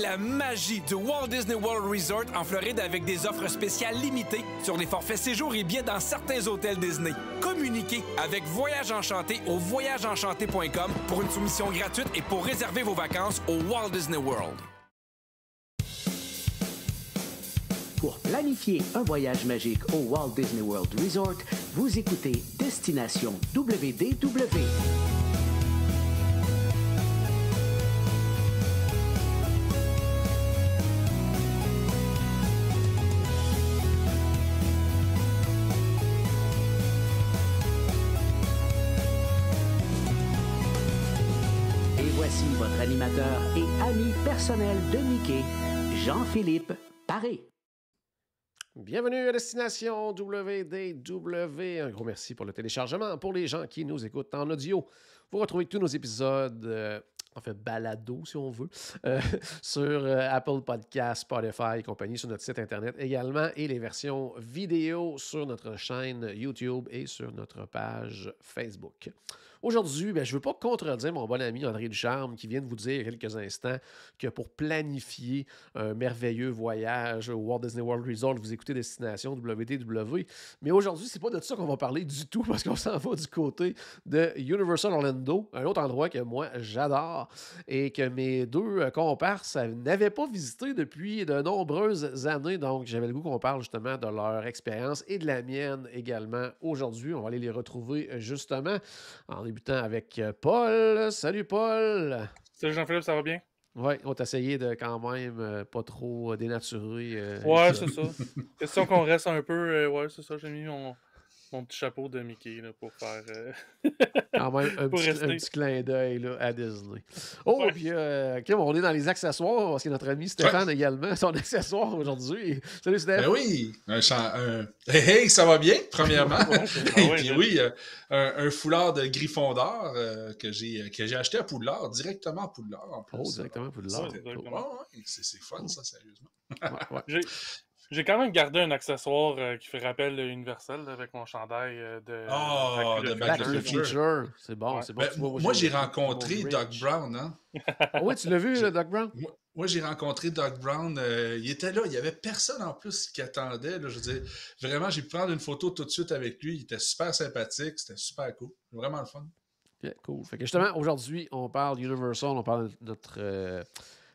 la magie du Walt Disney World Resort en Floride avec des offres spéciales limitées sur les forfaits séjour et bien dans certains hôtels Disney. Communiquez avec Voyage Enchanté au voyageenchanté.com pour une soumission gratuite et pour réserver vos vacances au Walt Disney World. Pour planifier un voyage magique au Walt Disney World Resort, vous écoutez Destination WDW. et ami personnel de Mickey, Jean-Philippe Paré. Bienvenue à Destination WDW. Un gros merci pour le téléchargement. Pour les gens qui nous écoutent en audio, vous retrouvez tous nos épisodes euh, en fait balado si on veut, euh, sur euh, Apple Podcast, Spotify et compagnie, sur notre site internet également, et les versions vidéo sur notre chaîne YouTube et sur notre page Facebook. Aujourd'hui, ben, je ne veux pas contredire mon bon ami André Ducharme qui vient de vous dire il y a quelques instants que pour planifier un merveilleux voyage au Walt Disney World Resort, vous écoutez Destination WDW. Mais aujourd'hui, ce n'est pas de ça qu'on va parler du tout parce qu'on s'en va du côté de Universal Orlando, un autre endroit que moi j'adore et que mes deux euh, comparses n'avaient pas visité depuis de nombreuses années. Donc, j'avais le goût qu'on parle justement de leur expérience et de la mienne également aujourd'hui. On va aller les retrouver euh, justement en débutant avec euh, Paul. Salut Paul! Salut Jean-Philippe, ça va bien? Oui, on t'a essayé de quand même euh, pas trop dénaturer. Euh, ouais, c'est ça. Question qu'on reste un peu. ouais, c'est ça. J'ai mis mon, mon petit chapeau de Mickey là, pour faire. Euh, Quand même, un, petit, clin d'œil à Disney. Oh, puis euh, on est dans les accessoires parce que notre ami Stéphane également, son accessoire aujourd'hui. Salut Stéphane. Ben oui, un, Hey, hey, ça va bien, premièrement. puis ben. oui, euh, un, foulard de griffon d'or que j'ai acheté à Poudlard, directement à Poudlard en oh, plus. Oh, directement à Poudlard. C'est fun, ça, sérieusement. J'ai quand même gardé un accessoire euh, qui fait rappel Universal avec mon chandail euh, de. Ah, de Back to Future. C'est bon, c'est bon. Ben, moi, j'ai rencontré Doc Brown. Hein? Ah oui, tu l'as vu, Doc Brown? Moi, j'ai rencontré Doc Brown. il était là. Il n'y avait personne en plus qui attendait. je veux vraiment, j'ai pu prendre une photo tout de suite avec lui. Il était super sympathique. C'était super cool. Vraiment le fun. cool. Fait que justement, aujourd'hui, on parle Universal, on parle de notre euh,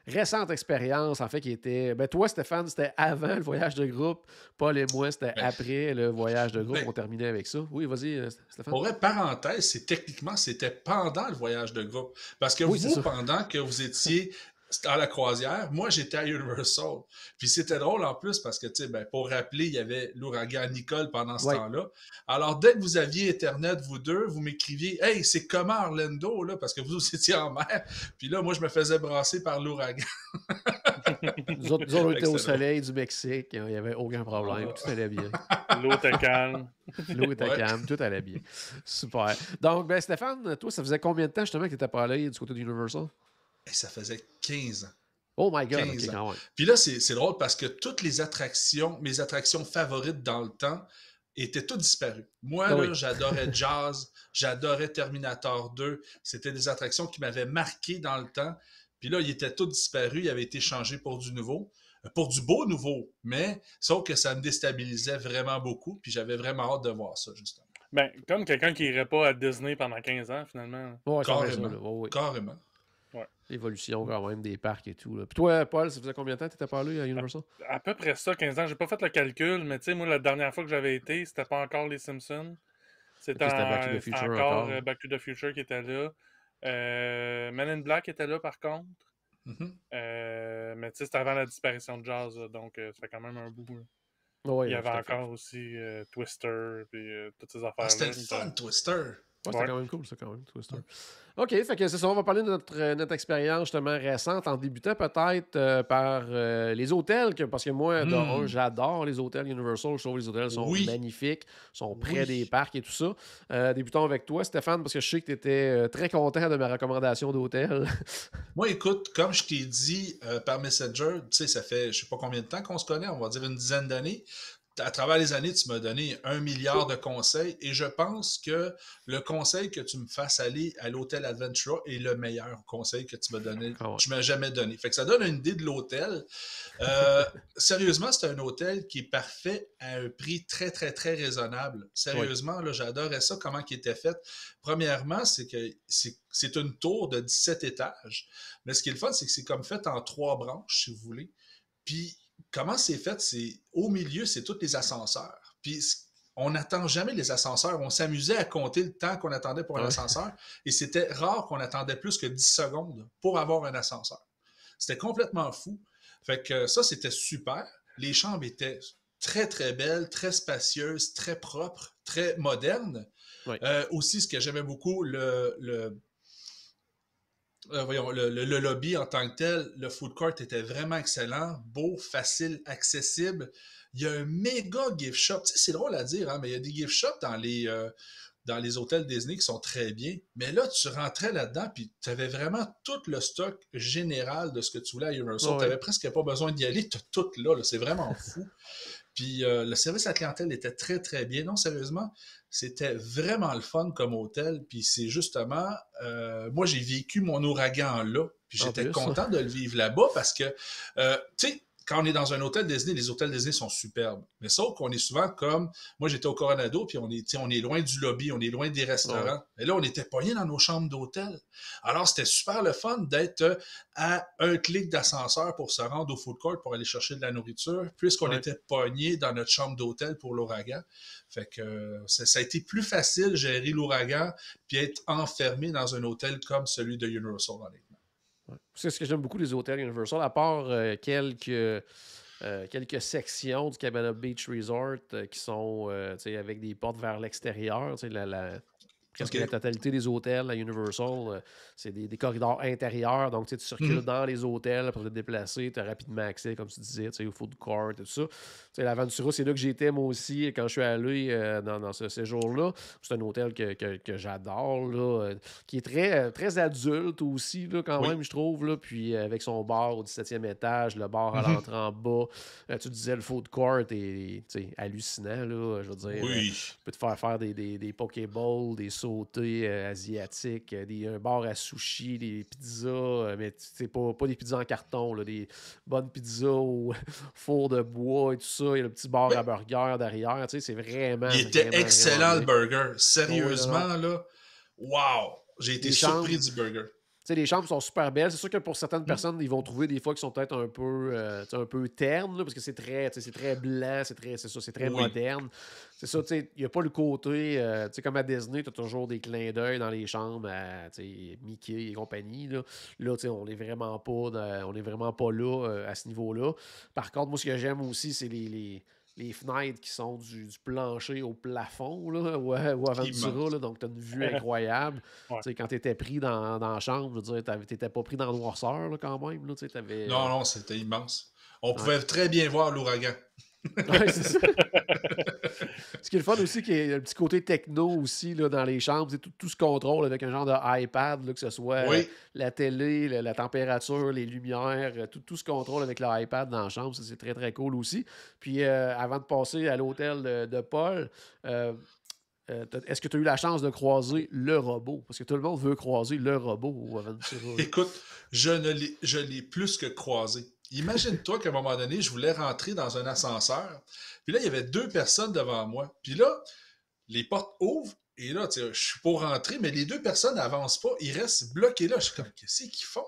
récente expérience, en fait, qui était. Ben, toi, Stéphane, c'était avant le voyage de groupe. Paul et moi, c'était ben, après le voyage de groupe. Ben, on terminait avec ça. Oui, vas-y, euh, Stéphane. Pour parenthèse, c'est techniquement, c'était pendant le voyage de groupe. Parce que vous, pendant que vous étiez à la croisière. Moi, j'étais à Universal. Puis c'était drôle en plus parce que, tu sais, ben, pour rappeler, il y avait l'ouragan Nicole pendant ce temps-là. Alors, dès que vous aviez Internet, vous deux, vous m'écriviez Hey, c'est comment Orlando, là, parce que vous étiez en mer. Puis là, moi, je me faisais brasser par l'ouragan. nous autres, nous au soleil du Mexique. Il n'y avait aucun problème. Tout allait bien. L'eau était calme. L'eau était calme. Tout allait bien. Super. Donc, ben, Stéphane, toi, ça faisait combien de temps justement que tu étais pas allé du côté d'Universal? Et ça faisait 15 ans. Oh my God! Puis là, c'est drôle parce que toutes les attractions, mes attractions favorites dans le temps, étaient toutes disparues. Moi, ah j'adorais Jazz, j'adorais Terminator 2. C'était des attractions qui m'avaient marqué dans le temps. Puis là, ils étaient tous disparus, ils avaient été changés pour du nouveau, euh, pour du beau nouveau. Mais sauf que ça me déstabilisait vraiment beaucoup, puis j'avais vraiment hâte de voir ça, justement. Ben, comme quelqu'un qui n'irait pas à Disney pendant 15 ans, finalement. Ouais, carrément. Carrément. L'évolution quand même des parcs et tout. Là. Puis toi, Paul, ça faisait combien de temps que tu étais allé à Universal? À, peu près ça, 15 ans. J'ai pas fait le calcul, mais tu sais, moi, la dernière fois que j'avais été, c'était pas encore les Simpsons. C'était Back to the Future encore, euh, Back to the Future qui était là. Euh, Men in Black était là, par contre. Mm-hmm. Euh, mais tu sais, c'était avant la disparition de Jazz, donc euh, ça fait quand même un bout. Il y avait encore aussi Twister, puis toutes ces affaires-là. Ah, c'était le fun, Twister! C'est quand même cool, ça, quand même, OK, fait c'est ça. On va parler de notre, euh, notre expérience, justement, récente, en débutant peut-être euh, par euh, les hôtels, parce que moi, hmm. j'adore les hôtels Universal. Je trouve que les hôtels sont magnifiques, sont près des parcs et tout ça. débutons avec toi, Stéphane, parce que je sais que tu étais très content de ma recommandation d'hôtel. moi, écoute, comme je t'ai dit par Messenger, tu sais, ça fait je sais pas combien de temps qu'on se connaît, on va dire une dizaine d'années à travers les années, tu m'as donné un milliard de conseils et je pense que le conseil que tu me fasses aller à l'hôtel Adventure est le meilleur conseil que tu m'as donné, Je ah jamais donné. Fait que ça donne une idée de l'hôtel. Euh, sérieusement, c'est un hôtel qui est parfait à un prix très, très, très raisonnable. Sérieusement, j'adorais ça, comment il était fait. Premièrement, c'est que c'est une tour de 17 étages. Mais ce qui est le fun, c'est que c'est comme fait en trois branches, si vous voulez. Puis comment c'est fait, c'est au milieu, c'est tous les ascenseurs. Puis on n'attend jamais les ascenseurs. On s'amusait à compter le temps qu'on attendait pour un ah ascenseur. Et c'était rare qu'on attendait plus que 10 secondes pour avoir un ascenseur. C'était complètement fou. Fait que ça, c'était super. Les chambres étaient très, très belles, très spacieuses, très propres, très modernes. Euh, aussi, ce que j'aimais beaucoup, le, le, euh, voyons, le, lobby en tant que tel, le food court était vraiment excellent, beau, facile, accessible. Il y a un méga gift shop. Tu sais, c'est drôle à dire, hein, mais il y a des gift shops dans les, euh, dans les hôtels Disney qui sont très bien. Mais là, tu rentrais là-dedans, puis tu avais vraiment tout le stock général de ce que tu voulais à Universal. Tu n'avais presque pas besoin d'y aller. Tu as tout là. c'est vraiment fou. Puis euh, le service à clientèle était très, très bien. Non, sérieusement, c'était vraiment le fun comme hôtel. Puis c'est justement, euh, moi j'ai vécu mon ouragan là. Puis j'étais content de le vivre là-bas parce que, euh, tu sais, quand on est dans un hôtel Disney, les hôtels Disney sont superbes. Mais sauf qu'on est souvent comme, moi j'étais au Coronado, puis on est, on est loin du lobby, on est loin des restaurants. Et là, on était pognés dans nos chambres d'hôtel. Alors, c'était super le fun d'être euh, à un clic d'ascenseur pour se rendre au food court pour aller chercher de la nourriture, puisqu'on était pognés dans notre chambre d'hôtel pour l'ouragan. Fait que ça, a été plus facile gérer l'ouragan puis être enfermé dans un hôtel comme celui de Universal Running. C'est ce que j'aime beaucoup des hôtels Universal, à part euh, quelques, euh, quelques sections du Cabana Beach Resort euh, qui sont avec des portes vers l'extérieur. la, parce que la totalité des hôtels à Universal, euh, c'est des, corridors intérieurs. Donc, tu circules mm-hmm. dans les hôtels pour te déplacer. Tu as rapidement accès, comme tu disais, au food court et tout ça. L'Aventura, c'est là que j'étais moi aussi quand je suis allé euh, dans, ce séjour-là. C'est un hôtel que, j'adore, euh, qui est très, très adulte aussi, quand même, je trouve. Là, puis avec son bar au 17e étage, le bar à mm-hmm. l'entrée en bas. tu disais, le food court est hallucinant. Là, je veux dire, tu peux te faire faire des, des, des Pokéballs, euh, Asiatique, euh, des, un bar à sushi, des pizzas, euh, mais c'est pas, pas des pizzas en carton, là, des bonnes pizzas au four de bois et tout ça. Il y a le petit bar à burger derrière. C'est vraiment. Il était excellent le burger. Sérieusement, là, Wow! J'ai été surpris du burger les chambres sont super belles. C'est sûr que pour certaines mm. personnes, ils vont trouver des fois qui sont peut-être un peu, euh, un peu ternes, parce que c'est très, c'est très blanc, c'est très, c'est ça, c'est très moderne. C'est ça, il n'y a pas le côté, euh, tu comme à Disney, tu as toujours des clins d'œil dans les chambres à, Mickey et compagnie. Là, tu sais, on n'est vraiment pas, on est vraiment pas là euh, à ce niveau-là. Par contre, moi, ce que j'aime aussi, c'est les les fenêtres qui sont du, plancher au plafond là, ou, euh, ou là, donc tu as une vue incroyable. Quand tu étais pris dans, dans, la chambre, je veux dire, t'étais pas pris dans la noirceur là, quand même. Là, avais, non, euh, non, c'était immense. On pouvait très bien voir l'ouragan. ce qui est le fun aussi, qu'il y a petit côté techno aussi là, dans les chambres. tout, ce contrôle avec un genre de iPad, que ce soit euh, la télé, la, température, les lumières, euh, tout, tout ce contrôle avec l'iPad dans la chambre. C'est très, très cool aussi. Puis euh, avant de passer à l'hôtel de, Paul, Est-ce que tu as eu la chance de croiser le robot? Parce que tout le monde veut croiser le robot Écoute, je l'ai plus que croisé. Imagine-toi qu'à un moment donné, je voulais rentrer dans un ascenseur. Puis là, il y avait deux personnes devant moi. Puis là, les portes ouvrent. Et là, je suis pour rentrer, mais les deux personnes n'avancent pas. Ils restent bloqués là. Je suis comme, qu'est-ce qu'ils font?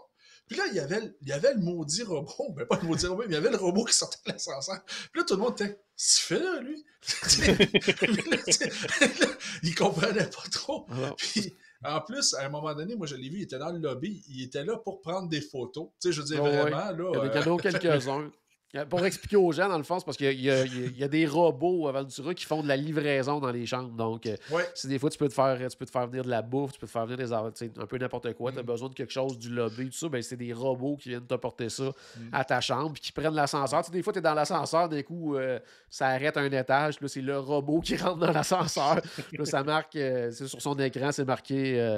Puis là, il y avait, il y le maudit robot. Mais ben, pas le maudit robot, mais il y avait le robot qui sortait de l'ascenseur. Puis là, tout le monde était, tu fais là, lui? il comprenait pas trop. Ah. Puis en plus, à un moment donné, moi, je l'ai vu, il était dans le lobby, il était là pour prendre des photos. Tu sais, je veux oh, vraiment, là... Il y en euh, quelques-uns. Euh, pour expliquer aux gens, dans le fond, c'est parce qu'il y, a des robots à val qui font de la livraison dans les chambres. Donc, euh, c'est des fois, tu peux, te faire, tu peux te faire venir de la bouffe, tu peux te faire venir des un peu n'importe quoi, tu as mm. besoin de quelque chose, du lobby, tout ça, ben, c'est des robots qui viennent t'apporter ça mm. à ta chambre puis qui prennent l'ascenseur. Tu des fois, tu es dans l'ascenseur, d'un coup, euh, ça arrête un étage, là, c'est le robot qui rentre dans l'ascenseur. là, ça marque, c'est sur son écran, c'est marqué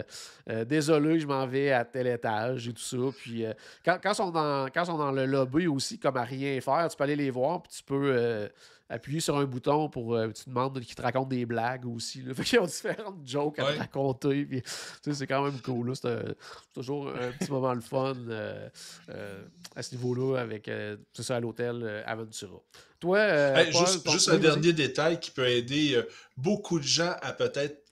Désolé, je m'en vais à tel étage et tout ça. Puis, quand, quand, sont dans, sont dans le lobby aussi, comme à rien tu peux aller les voir, puis tu peux euh, appuyer sur un bouton pour euh, tu demandes qu'ils te racontent des blagues aussi. Là. Fait qu'ils ont différentes jokes à raconter. Puis, c'est quand même cool. Euh, c'est toujours un petit moment le fun à ce niveau-là avec tout ça à l'hôtel Aventura. Toi, juste, un dernier détail qui peut aider beaucoup de gens à peut-être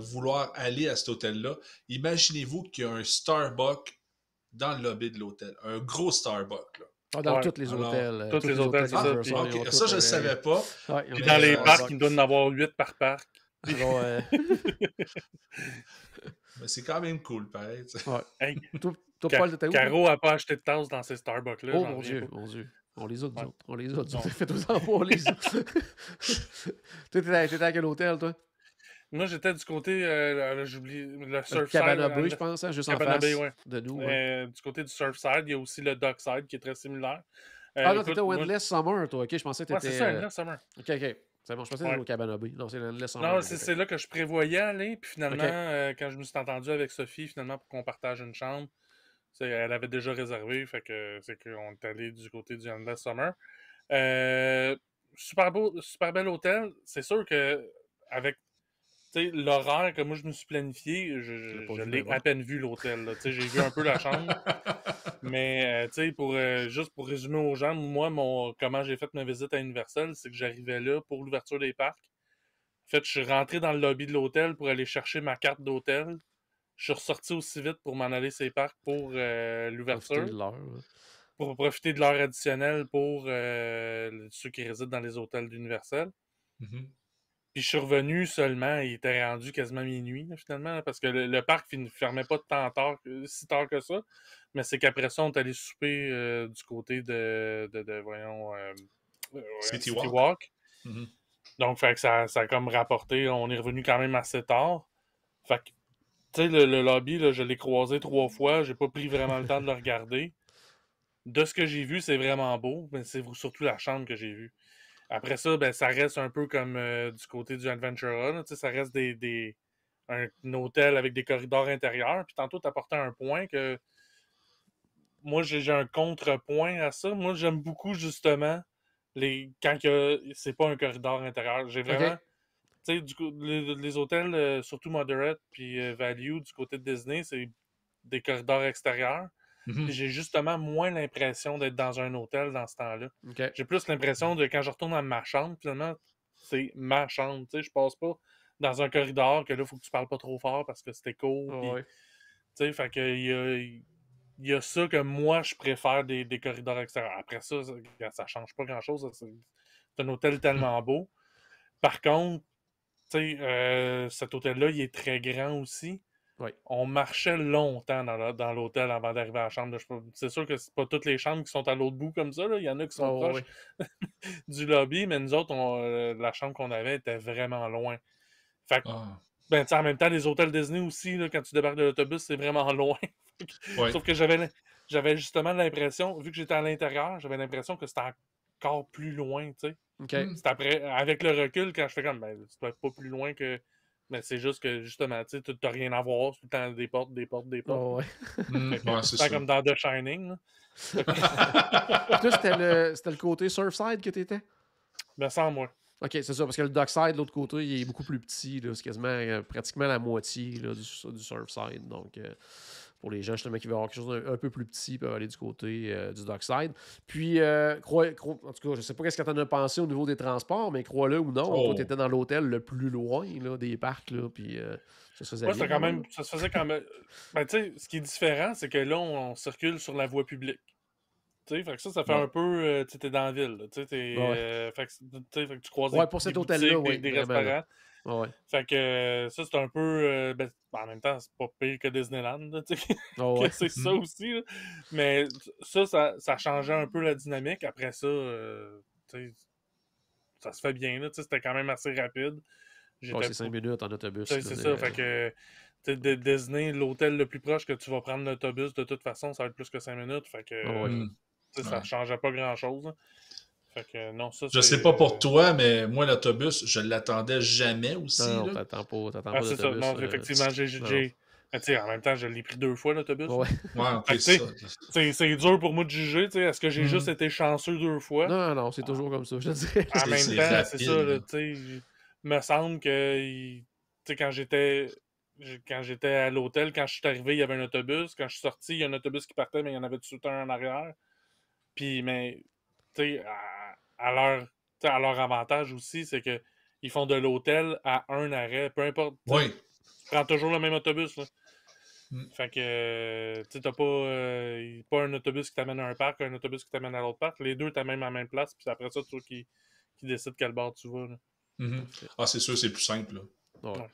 vouloir aller à cet hôtel-là. Imaginez-vous qu'il y a un Starbucks dans le lobby de l'hôtel. Un gros Starbucks. Ah, dans ah, euh, tous les hôtels. Tous, les, hôtels, ça. je ne savais pas. puis dans les parcs, ils doivent en avoir 8 par parc. Ah, Mais c'est quand même cool, pareil. être Caro n'a pas acheté de tasse dans ces Starbucks-là. Oh mon Dieu, mon Dieu. On les a, autres. On les a, nous autres. Faites-vous en on les a. t'étais à quel hôtel, toi? Moi, j'étais du côté, euh, j'oublie, le Surfside. Cabana euh, Bay, je pense, hein, juste Cabana en de nous. Euh, du côté du Surfside, il y a aussi le Dockside qui est très similaire. Euh, ah non, t'étais au Endless Summer, toi, ok? Je pensais que t'étais... Ouais, c'est ça, euh, Endless Summer. Ok, ok. C'est bon, je pensais que t'étais au Cabana Bay. Non, c'est Endless Summer. Non, c'est là que je prévoyais aller, puis finalement, quand je me suis entendu avec Sophie, finalement, pour qu'on partage une chambre, elle avait déjà réservé, fait que c'est qu'on est allé du côté du Endless Summer. super beau, super bel hôtel. C'est sûr que avec l'horaire que moi je me suis planifié, je, l'ai à peine vu l'hôtel. J'ai vu un peu la chambre. Mais euh, pour, euh, juste pour résumer aux gens, moi, mon, comment j'ai fait ma visite à Universal, c'est que j'arrivais là pour l'ouverture des parcs. En fait, je suis rentré dans le lobby de l'hôtel pour aller chercher ma carte d'hôtel. Je suis ressorti aussi vite pour m'en aller ces parcs pour euh, l'ouverture. Pour profiter de l'heure additionnelle pour ceux qui résident dans les hôtels d'Universal. Mm-hmm. Puis je suis revenu seulement, il était rendu quasiment minuit, finalement, parce que le, parc ne fermait pas de tard, si tard que ça. Mais c'est qu'après ça, on est allé souper euh, du côté de, euh, euh, voyons, City, Walk. Mm-hmm. Donc, ça, a comme rapporté, on est revenu quand même assez tard. Fait que, tu sais, le, lobby, là, je l'ai croisé trois fois, j'ai pas pris vraiment le temps de le regarder. De ce que j'ai vu, c'est vraiment beau, mais c'est surtout la chambre que j'ai vue. Après ça, ben, ça reste un peu comme euh, du côté du Adventure sais ça reste des, des un, hôtel avec des corridors intérieurs. Puis tantôt, tu apportais un point que moi, j'ai un contrepoint à ça. Moi, j'aime beaucoup justement les quand c'est pas un corridor intérieur. J'ai vraiment. les, hôtels, euh, surtout Moderate puis euh, Value du côté de Disney, c'est des corridors extérieurs. Mm-hmm. J'ai justement moins l'impression d'être dans un hôtel dans ce temps-là. J'ai plus l'impression de quand je retourne dans ma chambre, finalement, c'est ma chambre. Tu sais, je passe pas dans un corridor que là, il faut que tu parles pas trop fort parce que c'était cool. Il y a, y ça que moi, je préfère des, des corridors extérieurs. Après ça, ça, ne change pas grand-chose. C'est un hôtel mm-hmm. tellement beau. Par contre, euh, cet hôtel-là, il est très grand aussi. On marchait longtemps dans, l'hôtel avant d'arriver à la chambre. C'est sûr que c'est pas toutes les chambres qui sont à l'autre bout comme ça. Il y en a qui sont ah, proches du lobby, mais nous autres, euh, la chambre qu'on avait était vraiment loin. Ah. Ben, en même temps, les hôtels Disney aussi, quand tu débarques de l'autobus, c'est vraiment loin. Sauf que j'avais, justement l'impression, vu que j'étais à l'intérieur, j'avais l'impression que c'était encore plus loin. Hmm. après, avec le recul, quand je fais comme, ben, c'est être pas plus loin que mais c'est juste que, justement, tu t'as rien à voir, tout le temps des portes, des portes, des portes. ouais. Mm, c'est comme dans The Shining. toi, c'était le, c'était le côté Surfside que tu étais? Ben, sans moi. OK, c'est ça, parce que le Dockside, de l'autre côté, il est beaucoup plus petit. Là, c'est quasiment euh, pratiquement la moitié du, du Surfside. Donc, euh, pour les gens justement qui veulent avoir quelque chose d'un peu plus petit, peuvent aller du côté euh, du Dockside. Puis, euh, crois, en tout cas, je sais pas qu'est-ce que tu en as pensé au niveau des transports, mais crois-le ou non, tu oh. étais dans l'hôtel le plus loin là, des parcs, là, puis euh, ça se faisait ouais, bien, quand même, Ça se faisait quand même... ben, tu sais, ce qui est différent, c'est que là, on, circule sur la voie publique. Fait que ça, ça fait un peu, tu étais dans la ville. tu tu croisais ouais, pour cet hôtel-là, des restaurants. Fait que ça, c'est un peu. Euh, ben, en même temps, c'est pas pire que Disneyland. c'est ça mm-hmm. aussi. Mais ça, ça, changeait un peu la dynamique. Après ça, euh, ça se fait bien. C'était quand même assez rapide. Ouais, 5 minutes en autobus. C'est ça. Fait euh. que de Disney, l'hôtel le plus proche que tu vas prendre l'autobus, de toute façon, ça va être plus que 5 minutes. Fait que ça changeait pas grand chose. Hein. Fait que non, ça, je sais pas pour euh, toi, mais moi, l'autobus, je l'attendais jamais aussi. Non, non t'attends pas, ah, c'est ça. Euh, effectivement, j'ai... Mais en même temps, je l'ai pris deux fois l'autobus. Ouais. c'est dur pour moi de juger. Est-ce que j'ai hmm. juste été chanceux deux fois? Non, non, c'est toujours comme ça, je dirais. En même temps, c'est ça. Il me semble que quand j'étais quand j'étais à l'hôtel, quand je suis arrivé, il y avait un autobus. Quand je suis sorti, il y a un autobus qui partait, mais il y en avait tout un en arrière. Puis, mais, tu sais, à leur, avantage aussi, c'est que ils font de l'hôtel à un arrêt, peu importe. Oui. Tu prends toujours le même autobus. Là. Mm. Fait que, euh, tu t'as euh, pas, un autobus qui t'amène à un parc, un autobus qui t'amène à l'autre parc. Les deux t'amènes à la même place, puis après ça, tu qui, qui décide quel bord tu vas. Mm-hmm. Ah, c'est sûr, c'est plus simple. Là.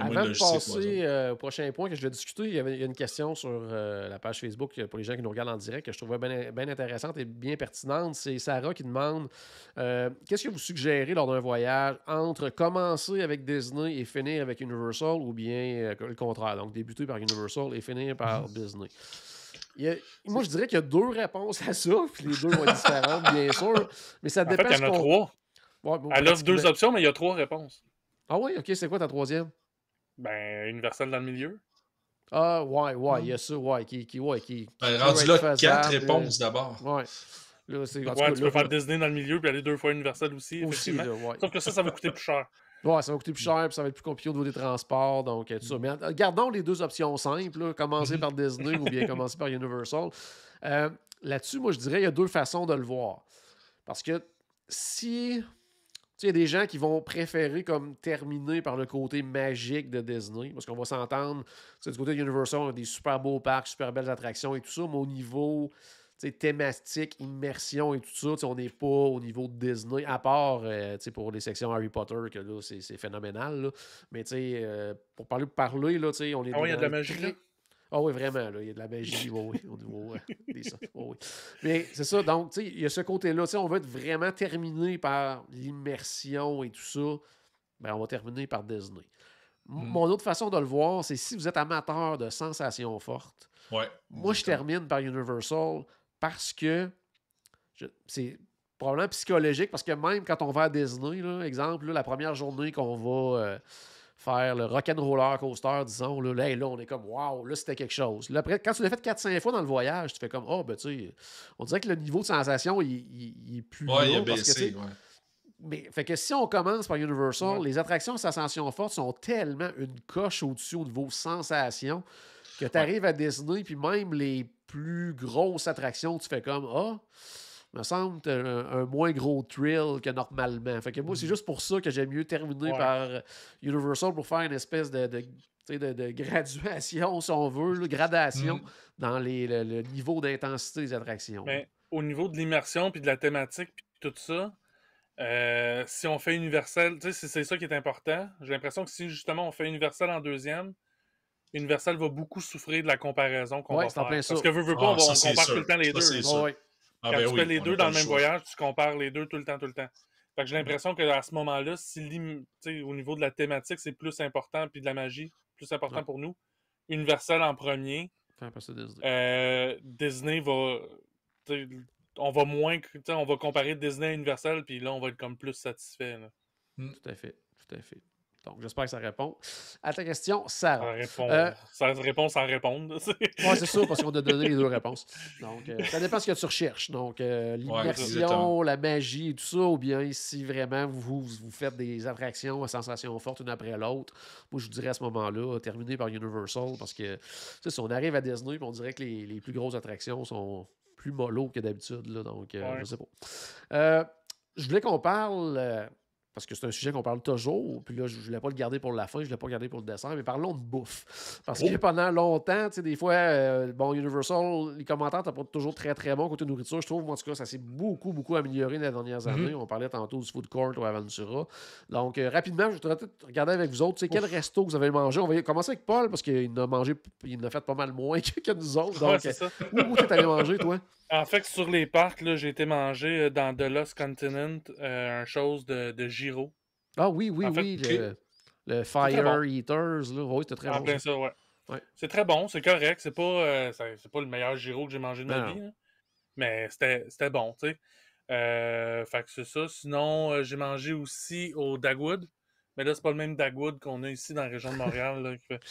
Avant de passer euh, au prochain point que je vais discuter, il y, avait, une question sur euh, la page Facebook euh, pour les gens qui nous regardent en direct que je trouvais bien intéressante et bien pertinente. C'est Sarah qui demande Qu'est-ce que vous suggérez lors d'un voyage entre commencer avec Disney et finir avec Universal ou bien le contraire Donc débuter par Universal et finir par Disney moi, je dirais qu'il y a deux réponses à ça, puis les deux vont être différentes, bien sûr. Mais ça dépend. En fait, il y en a trois. Elle offre deux options, mais il y a trois réponses. Ah oui, ok, c'est quoi ta troisième? Ben, Universal dans le milieu. Ah, ouais, ouais, hmm. il y a ça, ouais. Qui, qui, ouais qui, ben, rendu là, quatre réponses d'abord. Ouais. Là, c'est, ouais, tu peux faire Disney dans le milieu puis aller deux fois Universal aussi. aussi Sauf que ça, ça va coûter plus cher. Ouais, ça va coûter plus cher, puis ça va être plus compliqué au niveau des transports, donc tout ça. Hmm. Mais euh, gardons les deux options simples, commencer hmm. par Disney ou bien commencer par Universal. Euh, là-dessus, moi, je dirais, il y a deux façons de le voir. Parce que si il y a des gens qui vont préférer comme terminer par le côté magique de Disney, parce qu'on va s'entendre, du côté de Universal, on a des super beaux parcs, super belles attractions et tout ça, mais au niveau thématique, immersion et tout ça, on n'est pas au niveau de Disney, à part euh, pour les sections Harry Potter, que là, c'est phénoménal. Mais euh, pour parler, parler là, on est... Ah il de la magie, là. Ah oui, vraiment, là, il y a de la magie au niveau des Mais c'est ça, donc, tu sais, il y a ce côté-là. On veut être vraiment terminé par l'immersion et tout ça. Ben, on va terminer par Disney. Mm. Mon autre façon de le voir, c'est si vous êtes amateur de sensations fortes. moi, je termine par Universal parce que c'est problème psychologique, parce que même quand on va à Disney, là, exemple, la première journée qu'on va. Euh, faire le rock'n'roller coaster, disons. Là, là, là, on est comme, waouh, là, c'était quelque chose. quand tu l'as fait 4-5 fois dans le voyage, tu fais comme, oh, ben, tu sais, on dirait que le niveau de sensation, il, est plus. Ouais, il a baissé, ouais. Mais fait que si on commence par Universal, les attractions à sensation forte sont tellement une coche au-dessus au niveau sensation que tu arrives à Disney, puis même les plus grosses attractions, tu fais comme, ah. Oh, me semble, un, moins gros thrill que normalement. Fait moi, c'est hmm. juste pour ça que j'aime mieux terminer par Universal pour faire une espèce de, de, graduation, si on veut, de gradation hmm. dans les, le, niveau d'intensité des attractions. Mais ben, au niveau de l'immersion, puis de la thématique, puis tout ça, euh, si on fait Universal, c'est ça qui est important. J'ai l'impression que si justement on fait Universal en deuxième, Universal va beaucoup souffrir de la comparaison qu'on va faire. Parce que veut, veut pas, ah, on, compare tout le temps les deux. Ah, Quand ben tu fais les deux dans le même voyage, tu compares les deux tout le temps, tout le temps. Fait que j'ai l'impression qu'à ce moment-là, si au niveau de la thématique, c'est plus important, puis de la magie, plus important pour nous, Universal en premier. Euh, Disney. va. On va moins. On va comparer Disney à Universal, puis là, on va être comme plus satisfait. Tout à fait. Tout à fait. Donc, j'espère que ça répond à ta question, Ça répond, euh, ça répond sans répondre. oui, c'est sûr, parce qu'on a donné les deux réponses. Donc, euh, ça dépend ce que tu recherches. Donc, euh, l'immersion, la magie, et tout ça, ou bien si vraiment vous, vous faites des attractions à sensations fortes une après l'autre, moi, je vous dirais à ce moment-là, terminer par Universal, parce que, si on arrive à Disney, on dirait que les, plus grosses attractions sont plus mollo que d'habitude. Donc, je je sais pas. je voulais qu'on parle parce que c'est un sujet qu'on parle toujours. Puis là, je ne voulais pas le garder pour la fin, je ne voulais pas le pour le dessin mais parlons de bouffe. Parce que oh. pendant longtemps, tu sais, des fois, euh, bon, Universal, les commentaires n'as pas toujours très, très bon côté nourriture. Je trouve, en tout cas, ça s'est beaucoup, beaucoup amélioré dans les dernières mhm. années. On parlait tantôt du food court ou Aventura. Donc, euh, rapidement, je voudrais peut-être regarder avec vous autres, quel resto vous avez mangé. On va commencer avec Paul, parce qu'il a mangé, il en fait pas mal moins que, nous autres. Donc, où, tu es allé manger, toi? En fait, sur les parcs, j'ai été manger euh, dans The Lost Continent, un chose de, de ah oui, oui, oui. Le, Fire Eaters, là. Oui, c'était très ah, bon. Ben c'est très bon, c'est correct. C'est pas, euh, c'est pas le meilleur Giro que j'ai mangé de ma vie. Mais c'était bon, euh, fait que c'est ça. Sinon, euh, j'ai mangé aussi au Dagwood. Mais là, c'est pas le même Dagwood qu'on a ici dans la région de Montréal.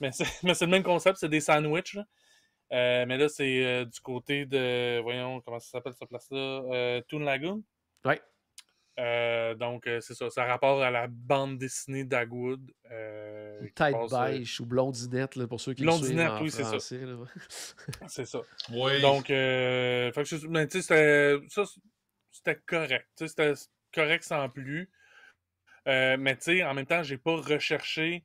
Mais c'est le même concept, c'est des sandwichs. mais là, c'est du côté de. Voyons, comment ça s'appelle cette place-là Toon Lagoon. Ouais. Euh, donc, euh, c'est ça. Ça rapport à la bande dessinée d'Agwood. Euh, Tête euh, beige ou blondinette, pour ceux qui Blondinette, le oui, c'est ça. c'est ça. Oui. Donc, fait je... ben, c'était correct. C'était correct sans plus. mais tu sais, en même temps, j'ai pas recherché.